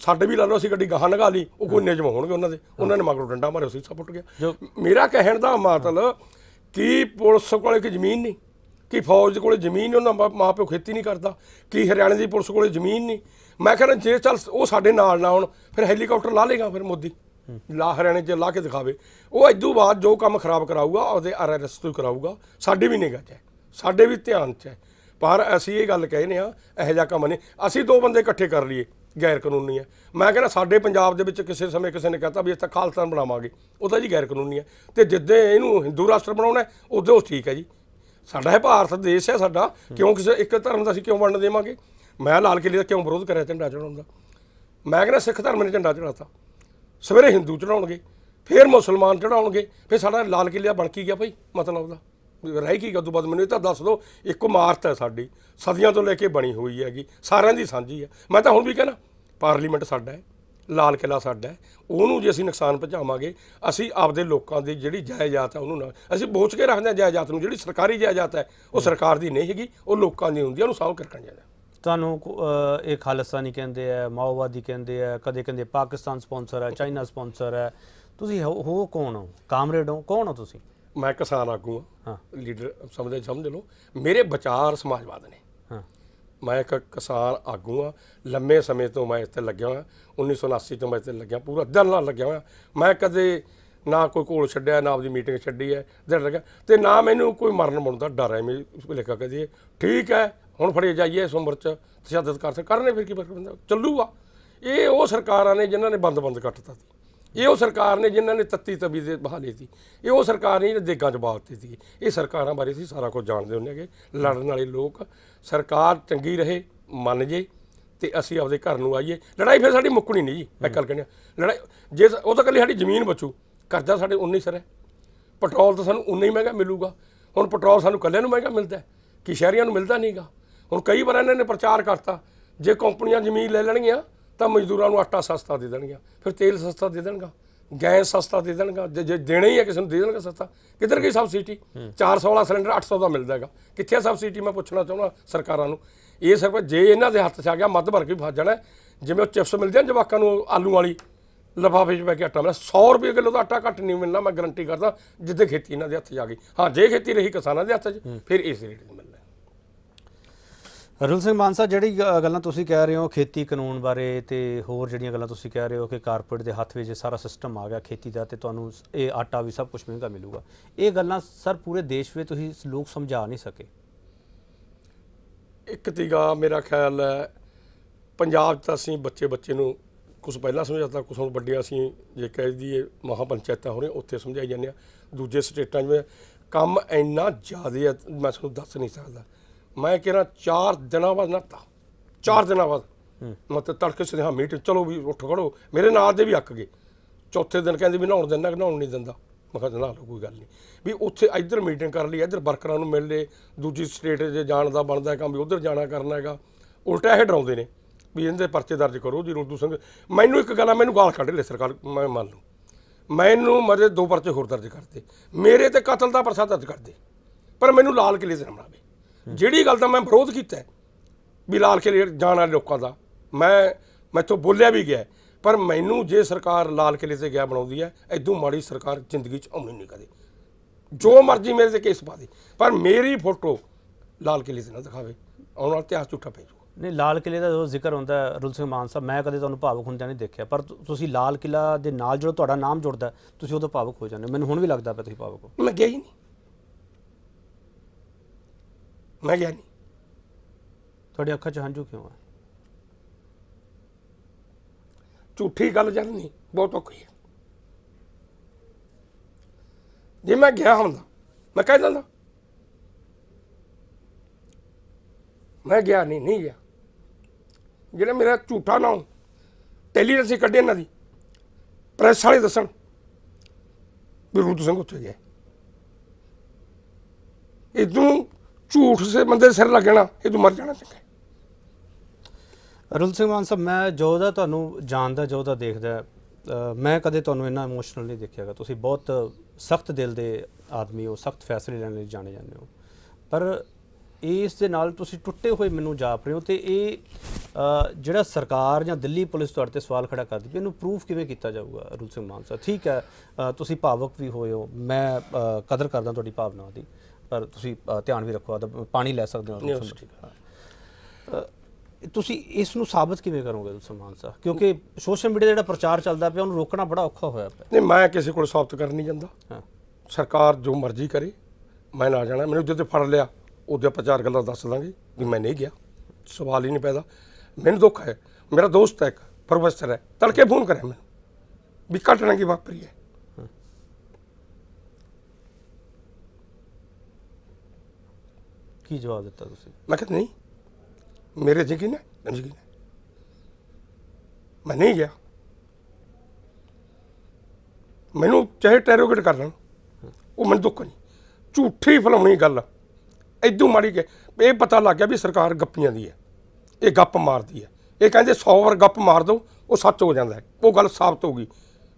ਸਾਡੇ ਵੀ ਲਾ ਲਓ ਅਸੀਂ ਗੱਡੀ ਗਾਹਾਂ ਲਗਾ ਲਈ ਉਹ ਕੋਈ ਨਿਯਮ ਹੋਣਗੇ ਉਹਨਾਂ ਦੇ ਉਹਨਾਂ ਨੇ ਮਗਰੋਂ ਡੰਡਾ ਮਾਰਿਆ ਸ਼ੀਸ਼ਾ ਸਪੁੱਟ ਗਿਆ ਮੇਰਾ ਕਹਿਣ ਦਾ ਮਤਲਬ ਕਿ ਪੁਲਿਸ ਕੋਲੇ ਕਿ ਜ਼ਮੀਨ ਨਹੀਂ ਕਿ ਫੌਜ ਕੋਲੇ ਜ਼ਮੀਨ ਨਹੀਂ ਉਹਨਾਂ ਮਾਂ ਪਿਓ ਖੇਤੀ ਨਹੀਂ ਕਰਦਾ ਕਿ ਹਰਿਆਣੇ ਦੀ ਪੁਲਿਸ ਕੋਲੇ ਜ਼ਮੀਨ ਨਹੀਂ ਮੈਂ ਕਹਿੰਦਾ ਜੇ ਚੱਲ ਉਹ ਸਾਡੇ ਨਾਲ ਨਾ ਹੁਣ ਫਿਰ ਹੈਲੀਕਾਪਟਰ ਲਾ ਲੇਗਾ ਫਿਰ ਮੋਦੀ ਲਾ ਹਰਿਆਣੇ 'ਚ ਲਾ ਕੇ ਦਿਖਾਵੇ ਉਹ ਇਦੋਂ ਬਾਅਦ ਜੋ ਕੰਮ ਖਰਾਬ ਕਰਾਊਗਾ ਉਹਦੇ ਆਰਆਰਐਸ ਤੋਂ ਕਰਾਊਗਾ ਸਾਡੇ ਵੀ ਨਿਗਾਹ 'ਚ ਹੈ ਸਾਡੇ ਵੀ ਧਿਆਨ 'ਚ ਹੈ ਪਰ ਅਸੀਂ ਇਹ ਗੱਲ ਕਹਿੰਨੇ ਆ ਇਹੋ ਜਿਹਾ ਕੰਮ ਨਹੀਂ ਅਸੀਂ ਦੋ ਬੰਦੇ ਇਕੱਠੇ ਕਰ ਲਈਏ ਗੈਰ ਕਾਨੂੰਨੀ ਹੈ ਮੈਂ ਕਹਿੰਦਾ ਸਾਡੇ ਪੰਜਾਬ ਦੇ ਵਿੱਚ ਕਿਸੇ ਸਮੇਂ ਕਿਸੇ ਨੇ ਕਹਤਾ ਵੀ ਅਸੀਂ ਤਾਂ ਖਾਲਸਾ ਬਣਾਵਾਂਗੇ ਉਹ ਤਾਂ ਜੀ ਗੈਰ ਕਾਨੂੰਨੀ ਹੈ ਤੇ ਜਿੱਦੇ ਇਹਨੂੰ ਹਿੰਦੂ ਰਾਸ਼ਟਰ ਬਣਾਉਣਾ ਉਹਦੇ ਉਹ ਠੀਕ ਹੈ ਜੀ ਸਾਡਾ ਹੈ ਭਾਰਤ ਦੇਸ਼ ਹੈ ਸਾਡਾ ਕਿਉਂ ਕਿਸੇ ਇੱਕ ਧਰਮ ਦਾ ਅਸੀਂ ਕਿਉਂ ਵੰਡ ਦੇਵਾਂਗੇ ਮੈਂ ਲਾਲ ਕਿਲੇ ਦਾ ਕਿਉਂ ਵਿਰੋਧ ਕਰਿਆ ਝੰਡਾ ਚੜਾਉਣ ਦਾ ਮੈਂ ਕਹਿੰਦਾ ਸਿੱਖ ਧਰਮ ਨੇ ਝੰਡਾ ਚੜਾਤਾ ਸਵੇਰੇ ਹਿੰਦੂ ਚੜਾਉਣਗੇ ਫਿਰ ਮੁਸਲਮਾਨ ਚੜਾਉਣਗੇ ਫਿਰ ਸਾਡਾ ਲਾਲ ਕਿਲਾ ਬਣ ਕੀ ਗਿਆ ਭਾਈ ਮਤਲਬ ਦਾ ਰਹਿ ਕੀ ਗਿਆ ਤੋਂ ਬਾਅਦ ਮੈਨੂੰ ਇਹ ਤਾਂ ਦੱਸ ਦੋ ਇੱਕ ਮਾਰਤ ਹੈ ਸਾਡੀ ਸਦੀਆਂ ਤੋਂ ਲੈ ਕੇ ਬਣੀ ਹੋਈ ਹੈਗੀ ਸਾਰਿਆਂ ਦੀ ਸਾਂਝੀ ਹੈ ਮੈਂ ਤਾਂ ਹੁਣ ਵੀ ਕਹਿੰਦਾ ਪਾਰਲੀਮੈਂਟ ਸਾਡਾ ਹੈ ਲਾਲ ਕਿਲਾ ਸਾਡਾ ਹੈ ਉਹਨੂੰ ਜੇ ਅਸੀਂ ਨੁਕਸਾਨ ਪਹੁੰਚਾਵਾਂਗੇ ਅਸੀਂ ਆਪਦੇ ਲੋਕਾਂ ਦੀ ਜਿਹੜੀ ਜਾਇਦਾਦ ਹੈ ਉਹਨੂੰ ਅਸੀਂ ਬੋਚ ਕੇ ਰੱਖਦੇ ਹਾਂ ਜਾਇਦਾਦ ਨੂੰ ਜਿਹੜੀ ਸਰਕਾਰੀ ਜਾਇਦਾਦ ਹੈ ਉਹ ਸਰਕਾਰ ਦੀ ਨਹੀਂ ਹੈਗੀ ਉਹ ਲੋਕਾਂ ਦੀ ਹੁੰਦੀ ਹੈ ਉਹਨੂੰ ਸਾਫ਼ ਕਰਕਣ ਰੱਖਣਾ ਤੁਹਾਨੂੰ ਇਹ ਨਹੀਂ ਕਹਿੰਦੇ ਆ ਮਾਓਵਾਦੀ ਕਹਿੰਦੇ ਆ ਕਦੇ ਕਹਿੰਦੇ ਪਾਕਿਸਤਾਨ ਸਪਾਂਸਰ ਹੈ ਚਾਈਨਾ ਸਪਾਂਸਰ ਹੈ ਤੁਸੀਂ ਹੋ ਕੌਣ ਹੋ ਕਾਮਰੇਡ ਹੋ ਕੌਣ ਹੋ ਤੁਸੀਂ ਮੈਂ ਕਿਸਾਨ ਆਗੂ ਹਾਂ ਲੀਡਰ ਸਮਝਦੇ ਸਮਝ ਲਓ ਮੇਰੇ ਵਿਚਾਰ ਸਮਾਜਵਾਦ ਨੇ ਮੈਂ ਇੱਕ ਕਿਸਾਨ ਆਗੂ ਆ ਲੰਮੇ ਸਮੇਂ ਤੋਂ ਮੈਂ ਇੱਥੇ ਲੱਗਿਆ ਹਾਂ 1979 ਤੋਂ ਮੈਂ ਇੱਥੇ ਲੱਗਿਆ ਪੂਰਾ ਦਿਨ ਨਾਲ ਲੱਗਿਆ ਹੋਇਆ ਮੈਂ ਕਦੇ ਨਾ ਕੋਈ ਕੋਲ ਛੱਡਿਆ ਨਾ ਆਪਦੀ ਮੀਟਿੰਗ ਛੱਡੀ ਹੈ ਦਿਨ ਲੱਗਿਆ ਤੇ ਨਾ ਮੈਨੂੰ ਕੋਈ ਮਰਨ ਮੁੰਦਾ ਡਰ ਹੈ ਮੇਰੇ ਲੇਖਾ ਕਹਦੇ ਠੀਕ ਹੈ ਹੁਣ ਫੜੇ ਜਾਈਏ ਇਸ ਉਮਰ 'ਚ ਤਸ਼ੱਦਦ ਕਰ ਸਕ ਕਰਨੇ ਫਿਰ ਕੀ ਬੰਦਾ ਚੱਲੂਗਾ ਇਹ ਉਹ ਸਰਕਾਰਾਂ ਨੇ ਜਿਨ੍ਹਾਂ ਨੇ ਬੰਦ-ਬੰਦ ਕੱਟਤਾ ਸੀ ਇਹ ਉਹ ਸਰਕਾਰ ਨੇ ਜਿਨ੍ਹਾਂ ਨੇ ਤੱਤੀ ਤਬੀ ਦੇ ਬਹਾ ਲਈ ਸੀ ਇਹ ਉਹ ਸਰਕਾਰ ਨੇ ਜਿਹੜੇ ਦੇਗਾਂ 'ਚ ਬਾਲਤੀ ਸੀ ਇਹ ਸਰਕਾਰਾਂ ਬਾਰੇ ਸੀ ਸਾਰਾ ਕੁਝ ਜਾਣਦੇ ਹੁੰਦੇ ਹੈਗੇ ਲੜਨ ਵਾਲੇ ਲੋਕ ਸਰਕਾਰ ਚੰਗੀ ਰਹੇ ਮੰਨ ਜੇ ਤੇ ਅਸੀਂ ਆਪਦੇ ਘਰ ਨੂੰ ਆਈਏ ਲੜਾਈ ਫਿਰ ਸਾਡੀ ਮੁੱਕਣੀ ਨਹੀਂ ਜੀ ਮੈਂ ਕੱਲ ਕਹਿੰਦਾ ਲੜਾਈ ਜੇ ਉਹ ਤਾਂ ਕੱਲੀ ਸਾਡੀ ਜ਼ਮੀਨ ਬਚੂ ਕਰਜ਼ਾ ਸਾਡੇ 19 ਸਰ ਹੈ ਪੈਟਰੋਲ ਤਾਂ ਸਾਨੂੰ ਹੀ ਮਹਿੰਗਾ ਮਿਲੂਗਾ ਹੁਣ ਪੈਟਰੋਲ ਸਾਨੂੰ ਕੱਲਿਆਂ ਨੂੰ ਮਹਿੰਗਾ ਮਿਲਦਾ ਕਿ ਸ਼ਹਿਰੀਆਂ ਨੂੰ ਮਿਲਦਾ ਨਹੀਂਗਾ ਹੁਣ ਕਈ ਵਾਰ ਇਹਨਾਂ ਨੇ ਪ੍ਰਚਾਰ ਕਰਤਾ ਜੇ ਕੰਪਨੀਆਂ ਜ਼ਮੀਨ ਲੈ ਲੈਣਗੀਆਂ ਤਾਂ ਮਜ਼ਦੂਰਾਂ ਨੂੰ ਆਟਾ ਸਸਤਾ ਦੇ ਦੇਣਗੀਆਂ ਫਿਰ ਤੇਲ ਸਸਤਾ ਦੇ ਦੇਣਗਾ ਗੈਸ ਸਸਤਾ ਦੇ ਦੇਣਗਾ ਜੇ ਦੇਣਾ ਹੀ ਹੈ ਕਿਸੇ ਨੂੰ ਦੇ ਦੇਣਗਾ ਸਸਤਾ ਕਿੱਧਰ ਗਈ ਸਬਸਿਡੀ 400 ਵਾਲਾ ਸਿਲੰਡਰ 800 ਦਾ ਮਿਲਦਾ ਹੈਗਾ ਕਿੱਥੇ ਸਬਸਿਡੀ ਮੈਂ ਪੁੱਛਣਾ ਚਾਹੁੰਦਾ ਸਰਕਾਰਾਂ ਨੂੰ ਇਹ ਸਿਰਫ ਜੇ ਇਹਨਾਂ ਦੇ ਹੱਥ 'ਚ ਆ ਗਿਆ ਮੱਧ ਵਰਗ ਵੀ ਫਸ ਜਾਣਾ ਜਿਵੇਂ ਉਹ ਚਿਪਸ ਮਿਲਦੇ ਨੇ ਜਵਾਕਾਂ ਨੂੰ ਆਲੂ ਵਾਲੀ ਲਫਾਫੇ 'ਚ ਪੈ ਕੇ ਆਟਾ ਮਿਲਦਾ 100 ਰੁਪਏ ਕਿਲੋ ਦਾ ਆਟਾ ਘੱਟ ਨਹੀਂ ਮਿਲਣਾ ਮੈਂ ਗਰੰਟੀ ਕਰਦਾ ਜਿੱਦੇ ਖੇਤੀ ਇਹਨਾਂ ਦੇ ਹੱਥ 'ਚ ਆ ਗਈ ਹਾਂ ਜੇ ਖੇਤੀ ਰਹੀ ਕਿਸਾਨਾਂ ਦੇ ਹੱਥ 'ਚ ਫਿਰ ਇਸ ਰੇਟ ਨੂੰ ਰੁਲ ਸਿੰਘ ਮਾਨਸਾ ਜਿਹੜੀ ਗੱਲਾਂ ਤੁਸੀਂ ਕਹਿ ਰਹੇ ਹੋ ਖੇਤੀ ਕਾਨੂੰਨ ਬਾਰੇ ਤੇ ਹੋਰ ਜਿਹੜੀਆਂ ਗੱਲਾਂ ਤੁਸੀਂ ਕਹਿ ਰਹੇ ਹੋ ਕਿ ਕਾਰਪੋਰੇਟ ਦੇ ਹੱਥ ਵਿੱਚ ਸਾਰਾ ਸਿਸਟਮ ਆ ਗਿਆ ਖੇਤੀ ਦਾ ਤੇ ਤੁਹਾਨੂੰ ਇਹ ਆਟਾ ਵੀ ਸਭ ਕੁਝ ਮਹਿੰਗਾ ਮਿਲੂਗਾ ਇਹ ਗੱਲਾਂ ਸਰ ਪੂਰੇ ਦੇਸ਼ ਵਿੱਚ ਤੁਸੀਂ ਲੋਕ ਸਮਝਾ ਨਹੀਂ ਸਕੇ ਇੱਕ ਤੀਗਾ ਮੇਰਾ ਖਿਆਲ ਹੈ ਪੰਜਾਬ 'ਚ ਅਸੀਂ ਬੱਚੇ ਬੱਚੇ ਨੂੰ ਕੁਝ ਪਹਿਲਾਂ ਸਮਝਾਤਾ ਕੁਝ ਹੁਣ ਵੱਡੇ ਅਸੀਂ ਜੇ ਕਹਿ ਦਈਏ ਮਹਾ ਪੰਚਾਇਤਾਂ ਹੋ ਰਹੀ ਉੱਥੇ ਸਮਝਾਈ ਜਾਂਦੇ ਆ ਦੂਜੇ ਸਟੇਟਾਂ 'ਚ ਕੰਮ ਇੰਨਾ ਜ਼ਿਆਦਾ ਮੈਂ ਤੁਹਾਨੂੰ ਦੱਸ ਨਹੀਂ ਸਕਦਾ ਮੈਂ ਕਿਹਾ ਚਾਰ ਦਿਨਾਂ ਬਾਅਦ ਨਾਤਾ ਚਾਰ ਦਿਨਾਂ ਬਾਅਦ ਮਤਲਬ ਤੜਕੇ ਸਿੱਧਾ ਮੀਟ ਚਲੋ ਵੀ ਉੱਠ ਖੜੋ ਮੇਰੇ ਨਾਲ ਦੇ ਵੀ ਅੱਕ ਗਏ ਚੌਥੇ ਦਿਨ ਕਹਿੰਦੇ ਵੀ ਨਹਾਉਣ ਦਿੰਦਾ ਨਹਾਉਣ ਨਹੀਂ ਦਿੰਦਾ ਮੈਂ ਕਿਹਾ ਨਹਾ ਲਓ ਕੋਈ ਗੱਲ ਨਹੀਂ ਵੀ ਉੱਥੇ ਇੱਧਰ ਮੀਟਿੰਗ ਕਰ ਲਈ ਇੱਧਰ ਵਰਕਰਾਂ ਨੂੰ ਮਿਲ ਲਏ ਦੂਜੀ ਸਟੇਟ 'ਚ ਜਾਣ ਦਾ ਬਣਦਾ ਕੰਮ ਵੀ ਉੱਧਰ ਜਾਣਾ ਕਰਨਾ ਹੈਗਾ ਉਲਟਾ ਇਹ ਡਰਾਉਂਦੇ ਨੇ ਵੀ ਇਹਦੇ ਪਰਚੇ ਦਰਜ ਕਰੋ ਜੀ ਰੋਦੂ ਸਿੰਘ ਮੈਨੂੰ ਇੱਕ ਗੱਲ ਆ ਮੈਨੂੰ ਗਾਲ ਕੱਢ ਲੈ ਸਰਕਾਰ ਮੈਂ ਮੰਨ ਲੂ ਮੈਨੂੰ ਮਰੇ ਦੋ ਪਰਚੇ ਹੋਰ ਦਰਜ ਕਰਦੇ ਮੇਰੇ ਤੇ ਕਤਲ ਦਾ ਪਰਚਾ ਦਰਜ ਕਰਦੇ ਪਰ ਮੈਨੂੰ ਲਾਲ ਕਿਲੇ ਜ਼ਰਮਣਾ ਬਣਾਵੇ ਜਿਹੜੀ ਗੱਲ ਦਾ ਮੈਂ ਵਿਰੋਧ ਕੀਤਾ ਵੀ ਲਾਲ ਕਿਲੇ ਜਾਣ ਵਾਲੇ ਲੋਕਾਂ ਦਾ ਮੈਂ ਮੈਥੋਂ ਬੋਲਿਆ ਵੀ ਗਿਆ ਪਰ ਮੈਨੂੰ ਜੇ ਸਰਕਾਰ ਲਾਲ ਕਿਲੇ ਤੇ ਗਿਆ ਬਣਾਉਂਦੀ ਹੈ ਐਦੋਂ ਮਾੜੀ ਸਰਕਾਰ ਜ਼ਿੰਦਗੀ 'ਚ ਆਉਣੀ ਨਹੀਂ ਕਦੇ ਜੋ ਮਰਜ਼ੀ ਮੇਰੇ ਤੇ ਕੇਸ ਪਾ ਦੇ ਪਰ ਮੇਰੀ ਫੋਟੋ ਲਾਲ ਕਿਲੇ ਤੇ ਨਾ ਦਿਖਾਵੇ ਆਉਣ ਵਾਲਾ ਇਤਿਹਾਸ ਝੂਠਾ ਪੈ ਜਾਊ ਨਹੀਂ ਲਾਲ ਕਿਲੇ ਦਾ ਜੋ ਜ਼ਿਕਰ ਹੁੰਦਾ ਰੁਲ ਸਿੰਘ ਮਾਨ ਸਾਹਿਬ ਮੈਂ ਕਦੇ ਤੁਹਾਨੂੰ ਭਾਵੁਕ ਹੁੰਦਿਆਂ ਨਹੀਂ ਦੇਖਿਆ ਪਰ ਤੁਸੀਂ ਲਾਲ ਕਿਲਾ ਦੇ ਨਾਲ ਜਿਹੜਾ ਤੁਹਾਡਾ ਨਾਮ ਜੁੜਦਾ ਤੁਸੀਂ ਉਦੋਂ ਭਾਵੁਕ ਹੋ ਜਾਂਦੇ ਮੈਨੂੰ ਹੁਣ ਵੀ ਲੱਗਦਾ ਪਿਆ ਤੁਸੀਂ ਭਾਵੁਕ ਹੋ ਲੱਗਿਆ ਹੀ ਨਹੀਂ ਮੈਂ ਗਿਆ ਨਹੀਂ ਤੁਹਾਡੇ ਅੱਖਾਂ 'ਚ ਹੰਝੂ ਕਿਉਂ ਆ ਝੂਠੀ ਗੱਲ ਜਦ ਨਹੀਂ ਬਹੁਤ ਔਖੀ ਹੈ ਜੇ ਮੈਂ ਗਿਆ ਹੁੰਦਾ ਮੈਂ ਕਹਿ ਦਿੰਦਾ ਮੈਂ ਗਿਆ ਨਹੀਂ ਨਹੀਂ ਗਿਆ ਜਿਹੜਾ ਮੇਰਾ ਝੂਠਾ ਨਾਮ ਟੈਲੀ ਰਸੀ ਕੱਢੇ ਇਹਨਾਂ ਦੀ ਪ੍ਰੈਸ ਵਾਲੇ ਦੱਸਣ ਬਿਰੂਦ ਰੂਤ ਸਿੰਘ ਉੱਥੇ ਗਿਆ ਇਦੋਂ ਝੂਠ ਸੇ ਬੰਦੇ ਸਿਰ ਲੱਗਣਾ ਇਹ ਤੂੰ ਮਰ ਜਾਣਾ ਚੰਗਾ ਅਰੁਲ ਸਿੰਘ ਮਾਨ ਸਾਹਿਬ ਮੈਂ ਜੋ ਦਾ ਤੁਹਾਨੂੰ ਜਾਣਦਾ ਜੋ ਦਾ ਦੇਖਦਾ ਮੈਂ ਕਦੇ ਤੁਹਾਨੂੰ ਇੰਨਾ ਇਮੋਸ਼ਨਲ ਨਹੀਂ ਦੇਖਿਆਗਾ ਤੁਸੀਂ ਬਹੁਤ ਸਖਤ ਦਿਲ ਦੇ ਆਦਮੀ ਹੋ ਸਖਤ ਫੈਸਲੇ ਲੈਣ ਲਈ ਜਾਣੇ ਜਾਂਦੇ ਹੋ ਪਰ ਇਸ ਦੇ ਨਾਲ ਤੁਸੀਂ ਟੁੱਟੇ ਹੋਏ ਮੈਨੂੰ ਜਾਪ ਰਹੇ ਹੋ ਤੇ ਇਹ ਜਿਹੜਾ ਸਰਕਾਰ ਜਾਂ ਦਿੱਲੀ ਪੁਲਿਸ ਤੁਹਾਡੇ ਤੇ ਸਵਾਲ ਖੜਾ ਕਰਦੀ ਪਈ ਇਹਨੂੰ ਪ੍ਰੂਫ ਕਿਵੇਂ ਕੀਤਾ ਜਾਊਗਾ ਅਰੁਣ ਸਿੰਘ ਮਾਨ ਸਾਹਿਬ ਠੀਕ ਹੈ ਤੁਸੀਂ ਭਾਵਕ ਵੀ ਹੋਏ ਹੋ ਮੈਂ ਕਦਰ ਕਰਦਾ ਤੁਹਾਡੀ ਭਾਵਨਾ ਦੀ ਪਰ ਤੁਸੀਂ ਧਿਆਨ ਵੀ ਰੱਖੋ ਆਦਾ ਪਾਣੀ ਲੈ ਸਕਦੇ ਹੋ ਤੁਸੀਂ ਤੁਸੀਂ ਇਸ ਨੂੰ ਸਾਬਤ ਕਿਵੇਂ ਕਰੋਗੇ ਤੁਸੀਂ ਮਾਨ ਸਾਹਿਬ ਕਿਉਂਕਿ ਸੋਸ਼ਲ ਮੀਡੀਆ ਜਿਹੜਾ ਪ੍ਰਚਾਰ ਚੱਲਦਾ ਪਿਆ ਉਹਨੂੰ ਰੋਕਣਾ ਬੜਾ ਔਖਾ ਹੋਇਆ ਪਿਆ ਨਹੀਂ ਮੈਂ ਕਿਸੇ ਕੋਲ ਸਾਬਤ ਕਰਨ ਨਹੀਂ ਜਾਂਦਾ ਸਰਕਾਰ ਜੋ ਮਰਜ਼ੀ ਕਰੇ ਮੈਂ ਨਾ ਜਾਣਾ ਮੈਨੂੰ ਜਦੋਂ ਫੜ ਲਿਆ ਉਹਦੇ ਆਪਾਂ ਚਾਰ ਗੱਲਾਂ ਦੱਸ ਦਾਂਗੇ ਵੀ ਮੈਂ ਨਹੀਂ ਗਿਆ ਸਵਾਲ ਹੀ ਨਹੀਂ ਪੈਦਾ ਮੈਨੂੰ ਦੁੱਖ ਹੈ ਮੇਰਾ ਦੋਸਤ ਹੈ ਇੱਕ ਪ੍ਰੋਫੈਸਰ ਹੈ ਤੜਕੇ ਫੋਨ ਕਰਿਆ ਮੈਨੂੰ ਵੀ ਕੱਟਣਾ ਕੀ ਵਾਪਰੀ ਹੈ ਕੀ ਜਵਾਬ ਦਿੱਤਾ ਤੁਸੀਂ ਮੈਂ ਕਿਹਾ ਨਹੀਂ ਮੇਰੇ ਯਕੀਨ ਨੇ ਮੈਨੂੰ ਯਕੀਨ ਮੈਂ ਨਹੀਂ ਗਿਆ ਮੈਨੂੰ ਚਾਹੇ ਟੈਰੋਗੇਟ ਕਰ ਲੈਣ ਉਹ ਮੈਨੂੰ ਦੁੱਖ ਨਹੀਂ ਝੂਠੀ ਫਲਾਉਣੀ ਗੱਲ ਐਦੋਂ ਮਾੜੀ ਕਿ ਇਹ ਪਤਾ ਲੱਗ ਗਿਆ ਵੀ ਸਰਕਾਰ ਗੱਪੀਆਂ ਦੀ ਹੈ ਇਹ ਗੱਪ ਮਾਰਦੀ ਹੈ ਇਹ ਕਹਿੰਦੇ 100 ਵਾਰ ਗੱਪ ਮਾਰ ਦੋ ਉਹ ਸੱਚ ਹੋ ਜਾਂਦਾ ਉਹ ਗੱਲ ਸਾਬਤ ਹੋ ਗਈ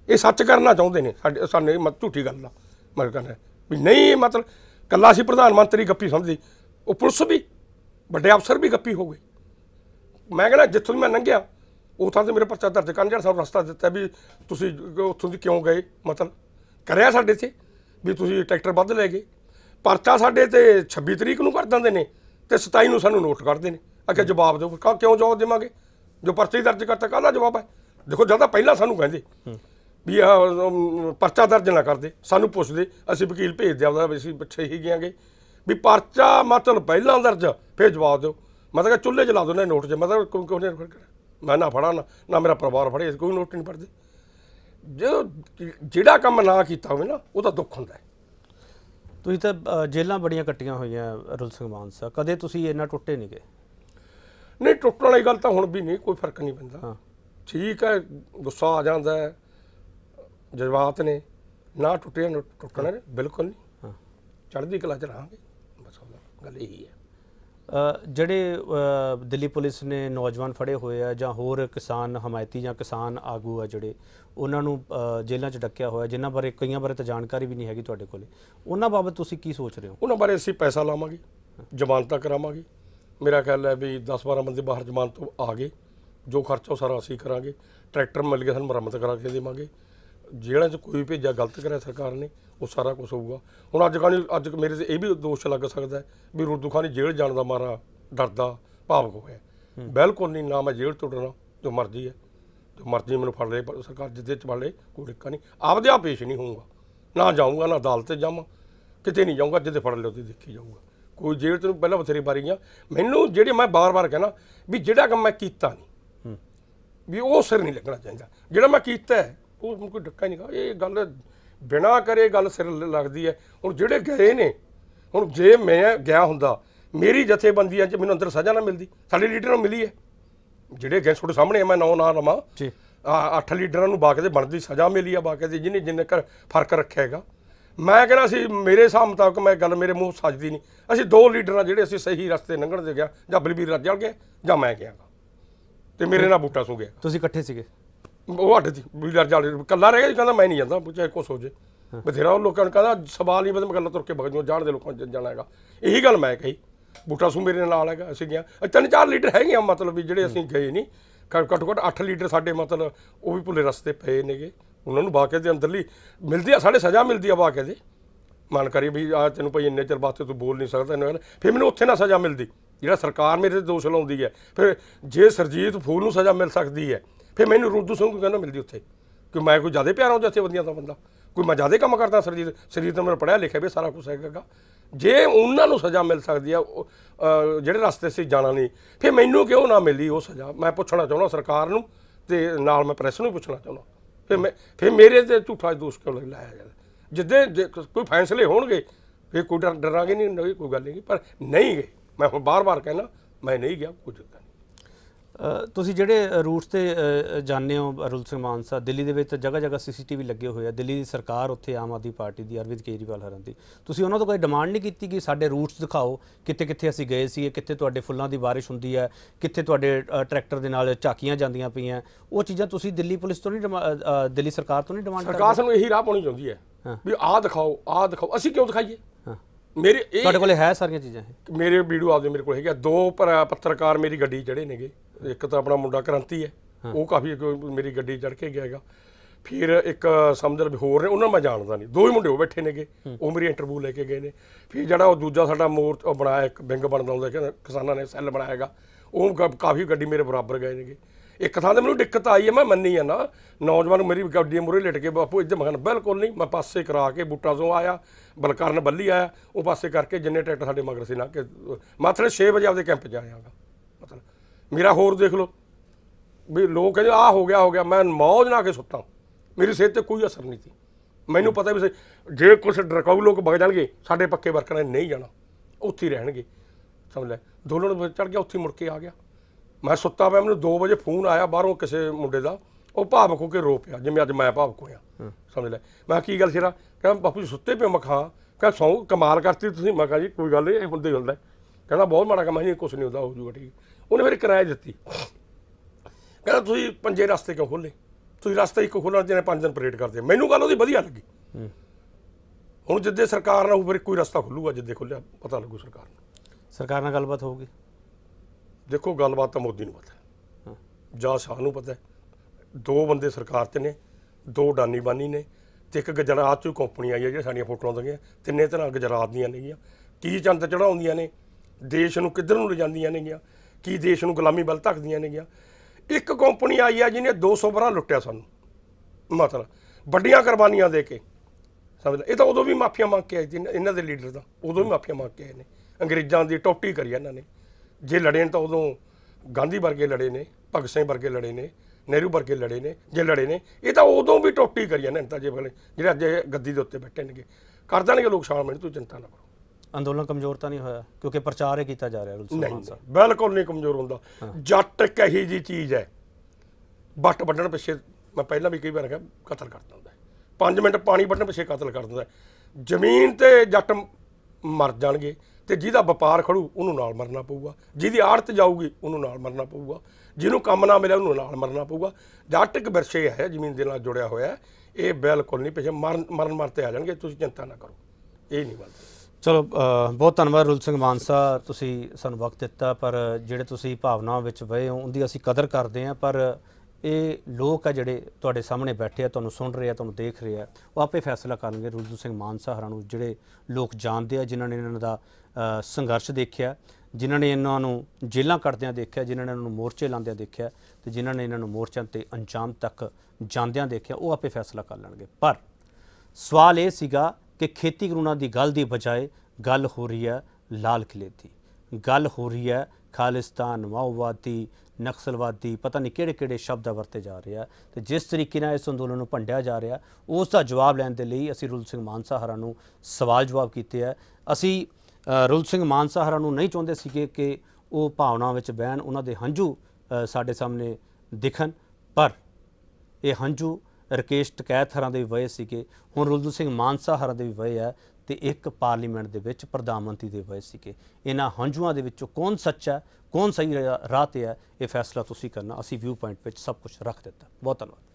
ਇਹ ਸੱਚ ਕਰਨਾ ਚਾਹੁੰਦੇ ਨੇ ਸਾਡੇ ਸਾਨੂੰ ਇਹ ਝੂਠੀ ਗੱਲ ਆ ਮਰ ਕਹਿੰਦਾ ਵੀ ਨਹੀਂ ਮਤਲਬ ਕੱਲਾ ਸੀ ਪ੍ਰਧਾਨ ਮੰਤਰੀ ਗੱਪੀ ਸਮਝਦੀ ਉਹ ਪੁਲਿਸ ਵੀ ਵੱਡੇ ਅਫਸਰ ਵੀ ਗੱਪੀ ਹੋ ਗਏ ਮੈਂ ਕਹਿੰਦਾ ਜਿੱਥੋਂ ਮੈਂ ਲੰਘਿਆ ਉਹ ਤੇ ਮੇਰੇ ਪਰਚਾ ਦਰਜ ਕਰਨ ਜਿਹੜਾ ਸਾਨੂੰ ਰਸਤਾ ਦਿੱਤਾ ਵੀ ਤੁਸੀਂ ਉੱਥੋਂ ਦੀ ਕਿਉਂ ਗਏ ਮਤਲਬ ਕਰਿਆ ਸਾਡੇ ਤੇ ਵੀ ਤੁਸੀਂ ਟਰੈਕਟਰ ਵੱਧ ਲੈ ਗਏ ਪਰਚਾ ਸਾਡੇ ਤੇ 26 ਤਰੀਕ ਨੂੰ ਕਰ ਦਿੰਦੇ ਨੇ ਤੇ 27 ਨੂੰ ਸਾਨੂੰ ਨੋਟ ਕਰਦੇ ਨੇ ਅੱਗੇ ਜਵਾਬ ਦਿਓ ਕਾ ਕਿਉਂ ਜਵਾਬ ਦੇਵਾਂਗੇ ਜੋ ਹੀ ਦਰਜ ਕਰਤਾ ਕਹਿੰਦਾ ਜਵਾਬ ਹੈ ਦੇਖੋ ਜਦ ਪਹਿਲਾਂ ਸਾਨੂੰ ਕਹਿੰਦੇ ਵੀ ਆ ਪਰਚਾ ਦਰਜ ਨਾ ਕਰਦੇ ਸਾਨੂੰ ਪੁੱਛਦੇ ਅਸੀਂ ਵਕੀਲ ਭੇਜਦੇ ਆਪਦਾ ਅਸੀਂ ਪਿੱਛੇ ਹੀ ਗਿਆਂਗੇ ਵੀ ਪਰਚਾ ਮਤਨ ਪਹਿਲਾਂ ਦਰਜ ਫਿਰ ਜਵਾਬ ਦਿਓ ਮੈਂ ਤਾਂ ਚੁੱਲ੍ਹੇ ਜਲਾ ਦੋ ਨੋਟ ਜੇ ਮੈਂ ਤਾਂ ਕੋਈ ਨਹੀਂ ਨਹੀਂ ਮੈਂ ਨਾ ਫੜਾ ਨਾ ਮੇਰਾ ਪਰਿਵਾਰ ਫੜੇ ਕੋਈ ਨੋਟ ਨਹੀਂ ਫੜਦੇ ਜਿਹੜਾ ਕੰਮ ਨਾ ਕੀਤਾ ਹੋਵੇ ਨਾ ਉਹ ਤਾਂ ਦੁੱਖ ਹੁੰਦਾ ਹੈ ਤੁਸੀਂ ਤਾਂ ਜੇਲਾਂ ਬੜੀਆਂ ਕੱਟੀਆਂ ਹੋਈਆਂ ਰੁਲ ਸਿੰਘ ਮਾਨਸਾ ਕਦੇ ਤੁਸੀਂ ਇੰਨਾ ਟੁੱਟੇ ਨਹੀਂ ਗਏ ਨਹੀਂ ਟੁੱਟਣ ਵਾਲੀ ਗੱਲ ਤਾਂ ਹੁਣ ਵੀ ਨਹੀਂ ਕੋਈ ਫਰਕ ਨਹੀਂ ਪੈਂਦਾ ਠੀਕ ਹੈ ਗੁੱਸਾ ਆ ਜਾਂਦਾ ਹੈ ਜਜ਼ਬਾਤ ਨੇ ਨਾ ਟੁੱਟੇ ਟੁੱਟਣਾ ਬਿਲਕੁਲ ਨਹੀਂ ਹਾਂ ਚੜ੍ਹਦੀ ਕਲਾ ਚ ਰਹਾਂਗੇ ਗੱਲ ਇਹੀ ਹੈ ਜਿਹੜੇ ਦਿੱਲੀ ਪੁਲਿਸ ਨੇ ਨੌਜਵਾਨ ਫੜੇ ਹੋਏ ਆ ਜਾਂ ਹੋਰ ਕਿਸਾਨ ਹਮਾਇਤੀ ਜਾਂ ਕਿਸਾਨ ਆਗੂ ਆ ਜਿਹੜੇ ਉਹਨਾਂ ਨੂੰ ਜੇਲ੍ਹਾਂ 'ਚ ਡੱਕਿਆ ਹੋਇਆ ਜਿਨ੍ਹਾਂ ਬਾਰੇ ਕਈਆਂ ਬਾਰੇ ਤਾਂ ਜਾਣਕਾਰੀ ਵੀ ਨਹੀਂ ਹੈਗੀ ਤੁਹਾਡੇ ਕੋਲੇ ਉਹਨਾਂ ਬਾਬਤ ਤੁਸੀਂ ਕੀ ਸੋਚ ਰਹੇ ਹੋ ਉਹਨਾਂ ਬਾਰੇ ਅਸੀਂ ਪੈਸਾ ਲਾਵਾਂਗੇ ਜ਼ਮਾਨਤਾਂ ਕਰਾਵਾਂਗੇ ਮੇਰਾ ਖਿਆਲ ਹੈ ਵੀ 10-12 ਬੰਦੇ ਬਾਹਰ ਜ਼ਮਾਨਤ ਤੋਂ ਆ ਗਏ ਜੋ ਖਰਚਾ ਉਹ ਸਾਰਾ ਅਸੀਂ ਕਰਾਂਗੇ ਟਰੈਕਟਰ ਮਿਲ ਗਿਆ ਸਾਨੂੰ ਮੁਰੰਮਤ ਕਰਾ ਕੇ ਦੇਵਾਂਗੇ ਜਿਹੜਾ ਚ ਕੋਈ ਭੇਜਿਆ ਗਲਤ ਕਰਿਆ ਸਰਕਾਰ ਨੇ ਉਹ ਸਾਰਾ ਕੁਝ ਹੋਊਗਾ ਹੁਣ ਅੱਜ ਕਾਣੀ ਅੱਜ ਮੇਰੇ ਤੇ ਇਹ ਵੀ ਦੋਸ਼ ਲੱਗ ਸਕਦਾ ਵੀ ਰੋਦੂ ਜੇਲ੍ਹ ਜਾਣ ਦਾ ਮਾਰਾ ਡਰਦਾ ਭਾਵਕ ਹੋਇਆ ਬਿਲਕੁਲ ਨਹੀਂ ਨਾ ਮੈਂ ਜੇਲ੍ਹ ਤੋਂ ਜੋ ਮਰਜ਼ੀ ਹੈ ਜੋ ਮਰਜ਼ੀ ਮੈਨੂੰ ਫੜ ਲੈ ਸਰਕਾਰ ਜਿੱਦੇ ਚ ਫੜ ਲੈ ਕੋਈ ਦਿੱਕਤ ਨਹੀਂ ਆਪਦੇ ਆਪ ਪੇਸ਼ ਨਹੀਂ ਹੋਊਗਾ ਨਾ ਜਾਊਂਗਾ ਨਾ ਅਦਾਲਤ ਤੇ ਜਾਵਾਂ ਕਿਤੇ ਨਹੀਂ ਜਾਊਂਗਾ ਜਿੱਦੇ ਫੜ ਲਿਓ ਤੇ ਦੇਖੀ ਜਾਊਗਾ ਕੋਈ ਜੇਲ੍ਹ ਤੋਂ ਪਹਿਲਾਂ ਬਥੇਰੀ ਵਾਰੀਆਂ ਮੈਨੂੰ ਜਿਹੜੇ ਮੈਂ ਬਾਰ-ਬਾਰ ਕਹਿਣਾ ਵੀ ਜਿਹੜਾ ਕੰਮ ਮੈਂ ਕੀਤਾ ਨਹੀਂ ਵੀ ਉਹ ਸਿਰ ਨਹੀਂ ਲੱਗਣਾ ਚਾਹੀਦਾ ਜਿਹੜਾ ਮੈਂ ਕੀਤਾ ਹੈ ਉਹ ਹੁਣ ਕੋਈ ਡੱਕਾ ਨਹੀਂਗਾ ਇਹ ਗੱਲ ਬਿਨਾ ਕਰੇ ਗੱਲ ਸਿਰ ਲੱਗਦੀ ਹੈ ਹੁਣ ਜਿਹੜੇ ਗਏ ਨੇ ਹੁਣ ਜੇ ਮੈਂ ਗਿਆ ਹੁੰਦਾ ਮੇਰੀ ਜਥੇਬੰਦੀਆਂ 'ਚ ਮੈਨੂੰ ਅੰਦਰ ਸਜ਼ਾ ਨਾ ਮਿਲਦੀ ਸਾਡੇ ਲੀਡਰ ਨੂੰ ਮਿਲੀ ਹੈ ਜਿਹੜੇ ਗਏ ਤੁਹਾਡੇ ਸਾਹਮਣੇ ਮੈਂ ਨੌ ਨਾ ਰਮਾ ਜੀ ਅੱਠ ਲੀਡਰਾਂ ਨੂੰ ਬਾਕੇ ਦੇ ਬਣਦੀ ਸਜ਼ਾ ਮਿਲੀ ਆ ਬਾਕੇ ਦੇ ਜਿੰਨੇ ਜਿੰਨੇ ਕਰ ਫਰਕ ਰੱਖੇਗਾ ਮੈਂ ਕਹਿੰਦਾ ਸੀ ਮੇਰੇ ਹਿਸਾਬ ਮੁਤਾਬਕ ਮੈਂ ਗੱਲ ਮੇਰੇ ਮੂੰਹ ਸੱਜਦੀ ਨਹੀਂ ਅਸੀਂ ਦੋ ਲੀਡਰਾਂ ਜਿਹੜੇ ਅਸੀਂ ਸਹੀ ਰਸਤੇ ਲੰਘਣ ਦੇ ਗਿਆ ਜਾਂ ਬਲਬੀਰ ਰਾਜਲ ਗਏ ਜਾਂ ਮੈਂ ਗਿਆ ਤੇ ਮੇਰੇ ਨਾਲ ਬੂਟਾ ਸੁ ਗਿਆ ਤੁਸੀਂ ਇਕੱਠੇ ਸੀਗੇ ਉਹ ਅੱਡ ਦੀ ਵੀਲਰ ਜਾਲੇ ਕੱਲਾ ਰਹਿ ਗਿਆ ਜੀ ਕਹਿੰਦਾ ਮੈਂ ਨਹੀਂ ਜਾਂਦਾ ਪੁੱਛਿਆ ਕੋ ਸੋਜੇ ਬਥੇਰਾ ਉਹ ਲੋਕਾਂ ਨੂੰ ਕਹਿੰਦਾ ਸਵਾਲ ਹੀ ਮੈਂ ਗੱਲਾਂ ਤੁਰ ਕੇ ਜੂ ਜਾਣ ਦੇ ਲੋਕਾਂ ਜਾਣਾ ਹੈਗਾ ਇਹੀ ਗੱਲ ਮੈਂ ਕਹੀ ਬੂਟਾ ਸੂ ਮੇਰੇ ਨਾਲ ਹੈਗਾ ਅਸੀਂ ਗਿਆ ਤਿੰਨ ਚਾਰ ਲੀਟਰ ਹੈਗੇ ਆ ਮਤਲਬ ਵੀ ਜਿਹੜੇ ਅਸੀਂ ਗਏ ਨਹੀਂ ਘਟ ਘੱਟ 8 ਲੀਟਰ ਸਾਡੇ ਮਤਲਬ ਉਹ ਵੀ ਭੁੱਲੇ ਰਸਤੇ ਪਏ ਨੇਗੇ ਉਹਨਾਂ ਨੂੰ ਬਾਕੇ ਦੇ ਅੰਦਰਲੀ ਮਿਲਦੀ ਆ ਸਾਡੇ ਸਜ਼ਾ ਮਿਲਦੀ ਆ ਬਾਕੇ ਦੇ ਮਨ ਕਰੀ ਵੀ ਆ ਤੈਨੂੰ ਭਈ ਇੰਨੇ ਚਿਰ ਵਾਸਤੇ ਤੂੰ ਬੋਲ ਨਹੀਂ ਸਕਦਾ ਇਹਨੂੰ ਫਿਰ ਮੈਨੂੰ ਉੱਥੇ ਨਾ ਸਜ਼ਾ ਮਿਲਦੀ ਜਿਹੜਾ ਸਰਕਾਰ ਮੇਰੇ ਤੇ ਦੋਸ਼ ਲਾਉਂਦੀ ਹੈ ਫਿਰ ਜੇ ਸਰਜੀਤ ਫੂਲ ਨੂੰ ਸਜ਼ਾ ਮਿਲ ਸਕਦੀ ਹੈ ਫਿਰ ਮੈਨੂੰ ਰੁੱਦੂ ਸਿੰਘ ਕੋਈ ਕਹਿੰਦਾ ਮਿਲਦੀ ਉੱਥੇ ਕਿ ਮੈਂ ਕੋਈ ਜ਼ਿਆਦਾ ਪਿਆਰਾ ਹਾਂ ਜਥੇਬੰਦੀਆਂ ਦਾ ਬੰਦਾ ਕੋਈ ਮੈਂ ਜ਼ਿਆਦਾ ਕੰਮ ਕਰਦਾ ਸਰਜੀਤ ਸਰੀਰ ਤੇ ਮੇਰਾ ਪੜਿਆ ਲਿਖਿਆ ਵੀ ਸਾਰਾ ਕੁਝ ਹੈਗਾ ਜੇ ਉਹਨਾਂ ਨੂੰ ਸਜ਼ਾ ਮਿਲ ਸਕਦੀ ਆ ਜਿਹੜੇ ਰਸਤੇ ਸੀ ਜਾਣਾ ਨਹੀਂ ਫਿਰ ਮੈਨੂੰ ਕਿਉਂ ਨਾ ਮਿਲੀ ਉਹ ਸਜ਼ਾ ਮੈਂ ਪੁੱਛਣਾ ਚਾਹੁੰਦਾ ਸਰਕਾਰ ਨੂੰ ਤੇ ਨਾਲ ਮੈਂ ਪ੍ਰੈਸ ਨੂੰ ਪੁੱਛਣਾ ਚਾਹੁੰਦਾ ਫਿਰ ਮੈਂ ਫਿਰ ਮੇਰੇ ਤੇ ਝੂਠਾ ਦੋਸ਼ ਕਿਉਂ ਲਾਇਆ ਜਾਂਦਾ ਜਿੱਦੇ ਕੋਈ ਫੈਸਲੇ ਹੋਣਗੇ ਫਿਰ ਕੋਈ ਡਰਾਂਗੇ ਨਹੀਂ ਕੋਈ ਗੱਲ ਨਹੀਂ ਪਰ ਨਹੀਂ ਗਏ ਮੈਂ ਹੁਣ ਬਾਰ-ਬਾਰ ਕਹਿਣਾ ਮੈਂ ਨਹੀਂ ਗਿਆ ਕੁਝ ਦਿੱਕਤ ਤੁਸੀਂ ਜਿਹੜੇ ਰੂਟਸ ਤੇ ਜਾਣਦੇ ਹੋ ਅਰੁਲ ਸਿੰਘ ਮਾਨਸਾ ਦਿੱਲੀ ਦੇ ਵਿੱਚ ਤਾਂ ਜਗ੍ਹਾ ਜਗ੍ਹਾ ਸੀਸੀਟੀਵੀ ਲੱਗੇ ਹੋਏ ਆ ਦਿੱਲੀ ਦੀ ਸਰਕਾਰ ਉੱਥੇ ਆਮ ਆਦਮੀ ਪਾਰਟੀ ਦੀ ਅਰਵਿੰਦ ਕੇਜਰੀਵਾਲ ਹਰਨ ਦੀ ਤੁਸੀਂ ਉਹਨਾਂ ਤੋਂ ਕੋਈ ਡਿਮਾਂਡ ਨਹੀਂ ਕੀਤੀ ਕਿ ਸਾਡੇ ਰੂਟਸ ਦਿਖਾਓ ਕਿੱਥੇ ਕਿੱਥੇ ਅਸੀਂ ਗਏ ਸੀ ਕਿੱਥੇ ਤੁਹਾਡੇ ਫੁੱਲਾਂ ਦੀ ਬਾਰਿਸ਼ ਹੁੰਦੀ ਹੈ ਕਿੱਥੇ ਤੁਹਾਡੇ ਟਰੈਕਟਰ ਦੇ ਨਾਲ ਝਾਕੀਆਂ ਜਾਂਦੀਆਂ ਪਈਆਂ ਉਹ ਚੀਜ਼ਾਂ ਤੁਸੀਂ ਦਿੱਲੀ ਪੁਲਿਸ ਤੋਂ ਨਹੀਂ ਦਿੱਲੀ ਸਰਕਾਰ ਤੋਂ ਨਹੀਂ ਡਿਮਾਂਡ ਕਰਦੇ ਸਰਕਾਰ ਸਾਨੂੰ ਇਹੀ ਰਾਹ ਪਾਉਣੀ ਚਾਹੁੰਦੀ ਹੈ ਵੀ ਆਹ ਦਿਖਾਓ ਆਹ ਦਿਖਾਓ ਅਸੀਂ ਕਿਉਂ ਦਿਖਾਈਏ ਮੇਰੇ ਇਹ ਤੁਹਾਡੇ ਕੋਲੇ ਹੈ ਸਾਰੀਆਂ ਚੀਜ਼ਾਂ ਮੇਰੇ ਵੀਡੀਓ ਆਪਦੇ ਮੇਰੇ ਕੋਲ ਹੈਗਾ ਦੋ ਪੱਤਰਕਾਰ ਮੇਰੀ ਗੱਡੀ ਚੜੇ ਨੇਗੇ ਇੱਕ ਤਾਂ ਆਪਣਾ ਮੁੰਡਾ ਕ੍ਰਾਂਤੀ ਹੈ ਉਹ ਕਾਫੀ ਮੇਰੀ ਗੱਡੀ ਚੜ ਕੇ ਗਿਆਗਾ ਫਿਰ ਇੱਕ ਸਮਝ ਹੋਰ ਨੇ ਉਹਨਾਂ ਮੈਂ ਜਾਣਦਾ ਨਹੀਂ ਦੋ ਹੀ ਮੁੰਡੇ ਉਹ ਬੈਠੇ ਨੇਗੇ ਉਹ ਮੇਰੀ ਇੰਟਰਵਿਊ ਲੈ ਕੇ ਗਏ ਨੇ ਫਿਰ ਜਿਹੜਾ ਉਹ ਦੂਜਾ ਸਾਡਾ ਮੋਰ ਬਣਾਇਆ ਇੱਕ ਵਿੰਗ ਬਣਦਾ ਹੁੰਦਾ ਕਿਸਾਨਾਂ ਨੇ ਸੈੱਲ ਬਣਾਇਆਗਾ ਉਹ ਕਾਫੀ ਗੱਡੀ ਮੇਰੇ ਬਰਾਬਰ ਗਏ ਨੇਗੇ ਇੱਕ ਥਾਂ ਤੇ ਮੈਨੂੰ ਦਿੱਕਤ ਆਈ ਹੈ ਮੈਂ ਮੰਨੀ ਆ ਨਾ ਨੌਜਵਾਨ ਮੇਰੀ ਗੱਡੀ ਮੂਰੇ ਲਟ ਕੇ ਬਾਪੂ ਇੱਧਰ ਮਗਨ ਬਿਲਕੁਲ ਨਹੀਂ ਮੈਂ ਪਾਸੇ ਕਰਾ ਕੇ ਬੂਟਾ ਤੋਂ ਆਇਆ ਬਲਕਰਨ ਬੱਲੀ ਆਇਆ ਉਹ ਪਾਸੇ ਕਰਕੇ ਜਿੰਨੇ ਟਰੈਕਟਰ ਸਾਡੇ ਮਗਰ ਸੀ ਨਾ ਕਿ ਮਾਤਰ 6 ਵਜੇ ਆਪਦੇ ਕੈਂਪ ਜਾ ਆਇਆਗਾ ਮਤਲਬ ਮੇਰਾ ਹੋਰ ਦੇਖ ਲਓ ਵੀ ਲੋਕ ਕਹਿੰਦੇ ਆ ਹੋ ਗਿਆ ਹੋ ਗਿਆ ਮੈਂ ਮੌਜ ਨਾ ਕੇ ਸੁੱਤਾ ਮੇਰੀ ਸਿਹਤ ਤੇ ਕੋਈ ਅਸਰ ਨਹੀਂ ਸੀ ਮੈਨੂੰ ਪਤਾ ਵੀ ਜੇ ਕੁਝ ਡਰਕਾਉ ਲੋਕ ਵਗ ਜਾਣਗੇ ਸਾਡੇ ਪੱਕੇ ਵਰਕਰ ਨੇ ਨਹੀਂ ਜਾਣਾ ਉੱਥੇ ਹੀ ਰਹਿਣਗੇ ਸਮਝ ਲੈ ਦੋਲਣ ਵਿੱਚ ਚੜ ਗਿਆ ਉੱਥੇ ਮੁੜ ਕੇ ਆ ਗਿਆ ਮੈਂ ਸੁੱਤਾ ਪਿਆ ਮੈਨੂੰ 2 ਵਜੇ ਫੋਨ ਆਇਆ ਬਾਹਰੋਂ ਕਿਸੇ ਮੁੰਡੇ ਦਾ ਉਹ ਭਾਵਕ ਹੋ ਕੇ ਰੋ ਪਿਆ ਜਿਵੇਂ ਅੱਜ ਮੈਂ ਭਾਵਕ ਹੋਇਆ ਸਮਝ ਲੈ ਮੈਂ ਕੀ ਗੱਲ ਸਿਰਾ ਕਹਿੰਦਾ ਬਾਪੂ ਜੀ ਸੁੱਤੇ ਪਿਓ ਮਖਾ ਕਹਿੰਦਾ ਸੌ ਕਮਾਲ ਕਰਤੀ ਤੁਸੀਂ ਮੈਂ ਜੀ ਕੋਈ ਗੱਲ ਨਹੀਂ ਇਹ ਹੁੰਦੇ ਹੁੰਦਾ ਕਹਿੰਦਾ ਬਹੁਤ ਮਾੜਾ ਕੰਮ ਹੈ ਜੀ ਕੁਝ ਨਹੀਂ ਹੁੰਦਾ ਹੋ ਜੂਗਾ ਠੀਕ ਉਹਨੇ ਮੇਰੇ ਕਿਰਾਇਆ ਦਿੱਤੀ ਕਹਿੰਦਾ ਤੁਸੀਂ ਪੰਜੇ ਰਸਤੇ ਕਿਉਂ ਖੋਲੇ ਤੁਸੀਂ ਰਸਤਾ ਇੱਕ ਖੋਲਣ ਜਿਹਨੇ ਪੰਜ ਦਿਨ ਪਰੇਡ ਕਰਦੇ ਮੈਨੂੰ ਗੱਲ ਉਹਦੀ ਵਧੀਆ ਲੱਗੀ ਹੁਣ ਜਿੱਦੇ ਸਰਕਾਰ ਨਾਲ ਫਿਰ ਕੋਈ ਰਸਤਾ ਖੁੱਲੂਗਾ ਜਿੱਦੇ ਖੁੱਲਿਆ ਪਤਾ ਲੱਗੂ ਸਰਕਾਰ ਨੂੰ ਸਰਕਾਰ ਨਾਲ ਗੱਲਬਾਤ ਹੋਊਗੀ ਦੇਖੋ ਗੱਲਬਾਤ ਤਾਂ ਮੋਦੀ ਨੂੰ ਪਤਾ ਜਾ ਸ਼ਾਹ ਨੂੰ ਪਤਾ ਦੋ ਬੰਦੇ ਸਰਕਾਰ 'ਚ ਨੇ ਦੋ ਡਾਨੀ ਬਾਨੀ ਨੇ ਤੇ ਇੱਕ ਗੁਜਰਾਤ ਚੋਂ ਕੰਪਨੀ ਆਈ ਹੈ ਜਿਹੜੀ ਸਾਡੀਆਂ ਫੋਟੋਆਂ ਦਗੀਆਂ ਤਿੰਨੇ ਤਰ੍ਹਾਂ ਗੁਜਰਾਤ ਦੀਆਂ ਨੇਗੀਆਂ ਕੀ ਚੰਦ ਚੜਾਉਂਦੀਆਂ ਨੇ ਦੇਸ਼ ਨੂੰ ਕਿੱਧਰ ਨੂੰ ਲਿਜਾਂਦੀਆਂ ਨੇਗੀਆਂ ਕੀ ਦੇਸ਼ ਨੂੰ ਗੁਲਾਮੀ ਵੱਲ ਧੱਕਦੀਆਂ ਨੇ ਗਿਆ ਇੱਕ ਕੰਪਨੀ ਆਈ ਆ ਜਿਹਨੇ 200 ਬਰਾ ਲੁੱਟਿਆ ਸਾਨੂੰ ਮਤਲਬ ਵੱਡੀਆਂ ਕੁਰਬਾਨੀਆਂ ਦੇ ਕੇ ਸਮਝ ਇਹ ਤਾਂ ਉਦੋਂ ਵੀ ਮਾਫੀਆ ਮੰਗ ਕੇ ਆਏ ਇਹਨਾਂ ਦੇ ਲੀਡਰ ਦਾ ਉਦੋਂ ਵੀ ਮਾਫੀਆ ਮੰਗ ਕੇ ਆਏ ਨੇ ਅੰਗਰੇਜ਼ਾਂ ਦੀ ਟੋਟੀ ਕਰੀ ਇਹਨਾਂ ਨੇ ਜੇ ਲੜੇ ਨੇ ਤਾਂ ਉਦੋਂ ਗਾਂਧੀ ਵਰਗੇ ਲੜੇ ਨੇ ਭਗਤ ਸਿੰਘ ਵਰਗੇ ਲੜੇ ਨੇ ਨਹਿਰੂ ਵਰਗੇ ਲੜੇ ਨੇ ਜੇ ਲੜੇ ਨੇ ਇਹ ਤਾਂ ਉਦੋਂ ਵੀ ਟੋਟੀ ਕਰੀ ਇਹਨਾਂ ਨੇ ਤਾਂ ਜੇ ਜਿਹੜੇ ਅੱਜ ਗੱਦੀ ਦੇ ਉੱਤੇ ਬੈਠੇ ਨੇਗੇ ਕਰ ਦੇਣਗੇ ਲੋਕ ਸ਼ਾਮਲ ਮੈਨੂੰ ਤੂੰ ਚਿੰਤਾ ਨਾ ਅੰਦੋਲਨ ਕਮਜ਼ੋਰ ਤਾਂ ਨਹੀਂ ਹੋਇਆ ਕਿਉਂਕਿ ਪ੍ਰਚਾਰ ਹੀ ਕੀਤਾ ਜਾ ਰਿਹਾ ਰੁਲਸਾਨ ਸਾਹਿਬ ਬਿਲਕੁਲ ਨਹੀਂ ਕਮਜ਼ੋਰ ਹੁੰਦਾ ਜੱਟ ਕਹੀ ਜੀ ਚੀਜ਼ ਹੈ ਬੱਟ ਵੱਢਣ ਪਿੱਛੇ ਮੈਂ ਪਹਿਲਾਂ ਵੀ ਕਈ ਵਾਰ ਕਿਹਾ ਕਤਲ ਕਰ ਦਿੰਦਾ 5 ਮਿੰਟ ਪਾਣੀ ਵੱਢਣ ਪਿੱਛੇ ਕਤਲ ਕਰ ਦਿੰਦਾ ਜ਼ਮੀਨ ਤੇ ਜੱਟ ਮਰ ਜਾਣਗੇ ਤੇ ਜਿਹਦਾ ਵਪਾਰ ਖੜੂ ਉਹਨੂੰ ਨਾਲ ਮਰਨਾ ਪਊਗਾ ਜਿਹਦੀ ਆੜਤ ਜਾਊਗੀ ਉਹਨੂੰ ਨਾਲ ਮਰਨਾ ਪਊਗਾ ਜਿਹਨੂੰ ਕੰਮ ਨਾ ਮਿਲਿਆ ਉਹਨੂੰ ਨਾਲ ਮਰਨਾ ਪਊਗਾ ਜੱਟ ਇੱਕ ਵਿਰਸੇ ਹੈ ਜ਼ਮੀਨ ਦੇ ਨਾਲ ਜੁੜਿਆ ਹੋਇਆ ਇਹ ਬਿਲਕੁਲ ਨਹੀਂ ਪਿੱਛੇ ਮਰਨ ਮਰਨ ਮਰਤੇ ਆ ਜਾਣਗੇ ਤੁਸੀਂ ਚਿੰਤਾ ਨਾ ਕਰੋ ਇਹ ਨਹੀਂ ਗੱਲ ਚਲੋ ਬਹੁਤ ਧੰਨਵਾਦ ਰੁਲ ਸਿੰਘ ਮਾਨਸਾ ਤੁਸੀਂ ਸਾਨੂੰ ਵਕਤ ਦਿੱਤਾ ਪਰ ਜਿਹੜੇ ਤੁਸੀਂ ਭਾਵਨਾਵਾਂ ਵਿੱਚ ਵਹੇ ਹੋ ਉਹਦੀ ਅਸੀਂ ਕਦਰ ਕਰਦੇ ਹਾਂ ਪਰ ਇਹ ਲੋਕ ਆ ਜਿਹੜੇ ਤੁਹਾਡੇ ਸਾਹਮਣੇ ਬੈਠੇ ਆ ਤੁਹਾਨੂੰ ਸੁਣ ਰਹੇ ਆ ਤੁਹਾਨੂੰ ਦੇਖ ਰਹੇ ਆ ਉਹ ਆਪੇ ਫੈਸਲਾ ਕਰਨਗੇ ਰੂਲ ਸਿੰਘ ਮਾਨਸਾ ਹਰਾਂ ਨੂੰ ਜਿਹੜੇ ਲੋਕ ਜਾਣਦੇ ਆ ਜਿਨ੍ਹਾਂ ਨੇ ਇਹਨਾਂ ਦਾ ਸੰਘਰਸ਼ ਦੇਖਿਆ ਜਿਨ੍ਹਾਂ ਨੇ ਇਹਨਾਂ ਨੂੰ ਜੇਲਾਂ ਕੱਟਦਿਆਂ ਦੇਖਿਆ ਜਿਨ੍ਹਾਂ ਨੇ ਇਹਨਾਂ ਨੂੰ ਮੋਰਚੇ ਲਾਉਂਦਿਆਂ ਦੇਖਿਆ ਤੇ ਜਿਨ੍ਹਾਂ ਨੇ ਇਹਨਾਂ ਨੂੰ ਮੋਰਚਾਂ ਤੇ ਅੰਜਾਮ ਤੱਕ ਜਾਂਦਿਆਂ ਦੇਖਿਆ ਉਹ ਆਪੇ ਫੈਸਲਾ ਕਰ ਲੈਣਗੇ ਪਰ ਸਵਾਲ ਇਹ ਸੀਗਾ ਕਿ ਖੇਤੀ ਕਾਨੂੰਨਾਂ ਦੀ ਗੱਲ ਦੀ ਬਜਾਏ ਗੱਲ ਹੋ ਰਹੀ ਹੈ ਲਾਲ ਕਿਲੇ ਦੀ ਗੱਲ ਹੋ ਰਹੀ ਹੈ ਖਾਲਿਸਤਾਨ ਮਾਓਵਾਦੀ ਨਕਸਲਵਾਦੀ ਪਤਾ ਨਹੀਂ ਕਿਹੜੇ ਕਿਹੜੇ ਸ਼ਬਦ ਵਰਤੇ ਜਾ ਰਹੇ ਆ ਤੇ ਜਿਸ ਤਰੀਕੇ ਨਾਲ ਇਸ ਅੰਦੋਲਨ ਨੂੰ ਭੰਡਿਆ ਜਾ ਰਿਹਾ ਉਸ ਦਾ ਜਵਾਬ ਲੈਣ ਦੇ ਲਈ ਅਸੀਂ ਰੁਲ ਸਿੰਘ ਮਾਨਸਾਹਰਾ ਨੂੰ ਸਵਾਲ ਜਵਾਬ ਕੀਤੇ ਆ ਅਸੀਂ ਰੁਲ ਸਿੰਘ ਮਾਨਸਾਹਰਾ ਨੂੰ ਨਹੀਂ ਚਾਹੁੰਦੇ ਸੀਗੇ ਕਿ ਉਹ ਭਾਵਨਾ ਵਿੱਚ ਬਹਿਣ ਉਹਨਾਂ ਦੇ ਹੰਝੂ ਸਾਡੇ ਸਾਹਮਣੇ ਦਿਖਣ ਪਰ ਇਹ ਹੰਝੂ ਰਕੇਸ਼ ਟਕੈਤ ਹਰਾਂ ਦੇ ਵੀ ਵਏ ਸੀਗੇ ਹੁਣ ਰੁਲਦੂ ਸਿੰਘ ਮਾਨਸਾ ਹਰਾਂ ਦੇ ਵੀ ਵਏ ਆ ਤੇ ਇੱਕ ਪਾਰਲੀਮੈਂਟ ਦੇ ਵਿੱਚ ਪ੍ਰਧਾਨ ਮੰਤਰੀ ਦੇ ਵਏ ਸੀਗੇ ਇਹਨਾਂ ਹੰਝੂਆਂ ਦੇ ਵਿੱਚੋਂ ਕੌਣ ਸੱਚਾ ਕੌਣ ਸਹੀ ਰਾਹ ਤੇ ਹੈ ਇਹ ਫੈਸਲਾ ਤੁਸੀਂ ਕਰਨਾ ਅਸੀਂ ਵਿਊ ਪੁਆਇੰਟ ਵਿੱਚ ਸਭ ਕੁਝ ਰੱਖ ਦਿੱਤਾ ਬਹੁਤ ਧੰਨਵਾਦ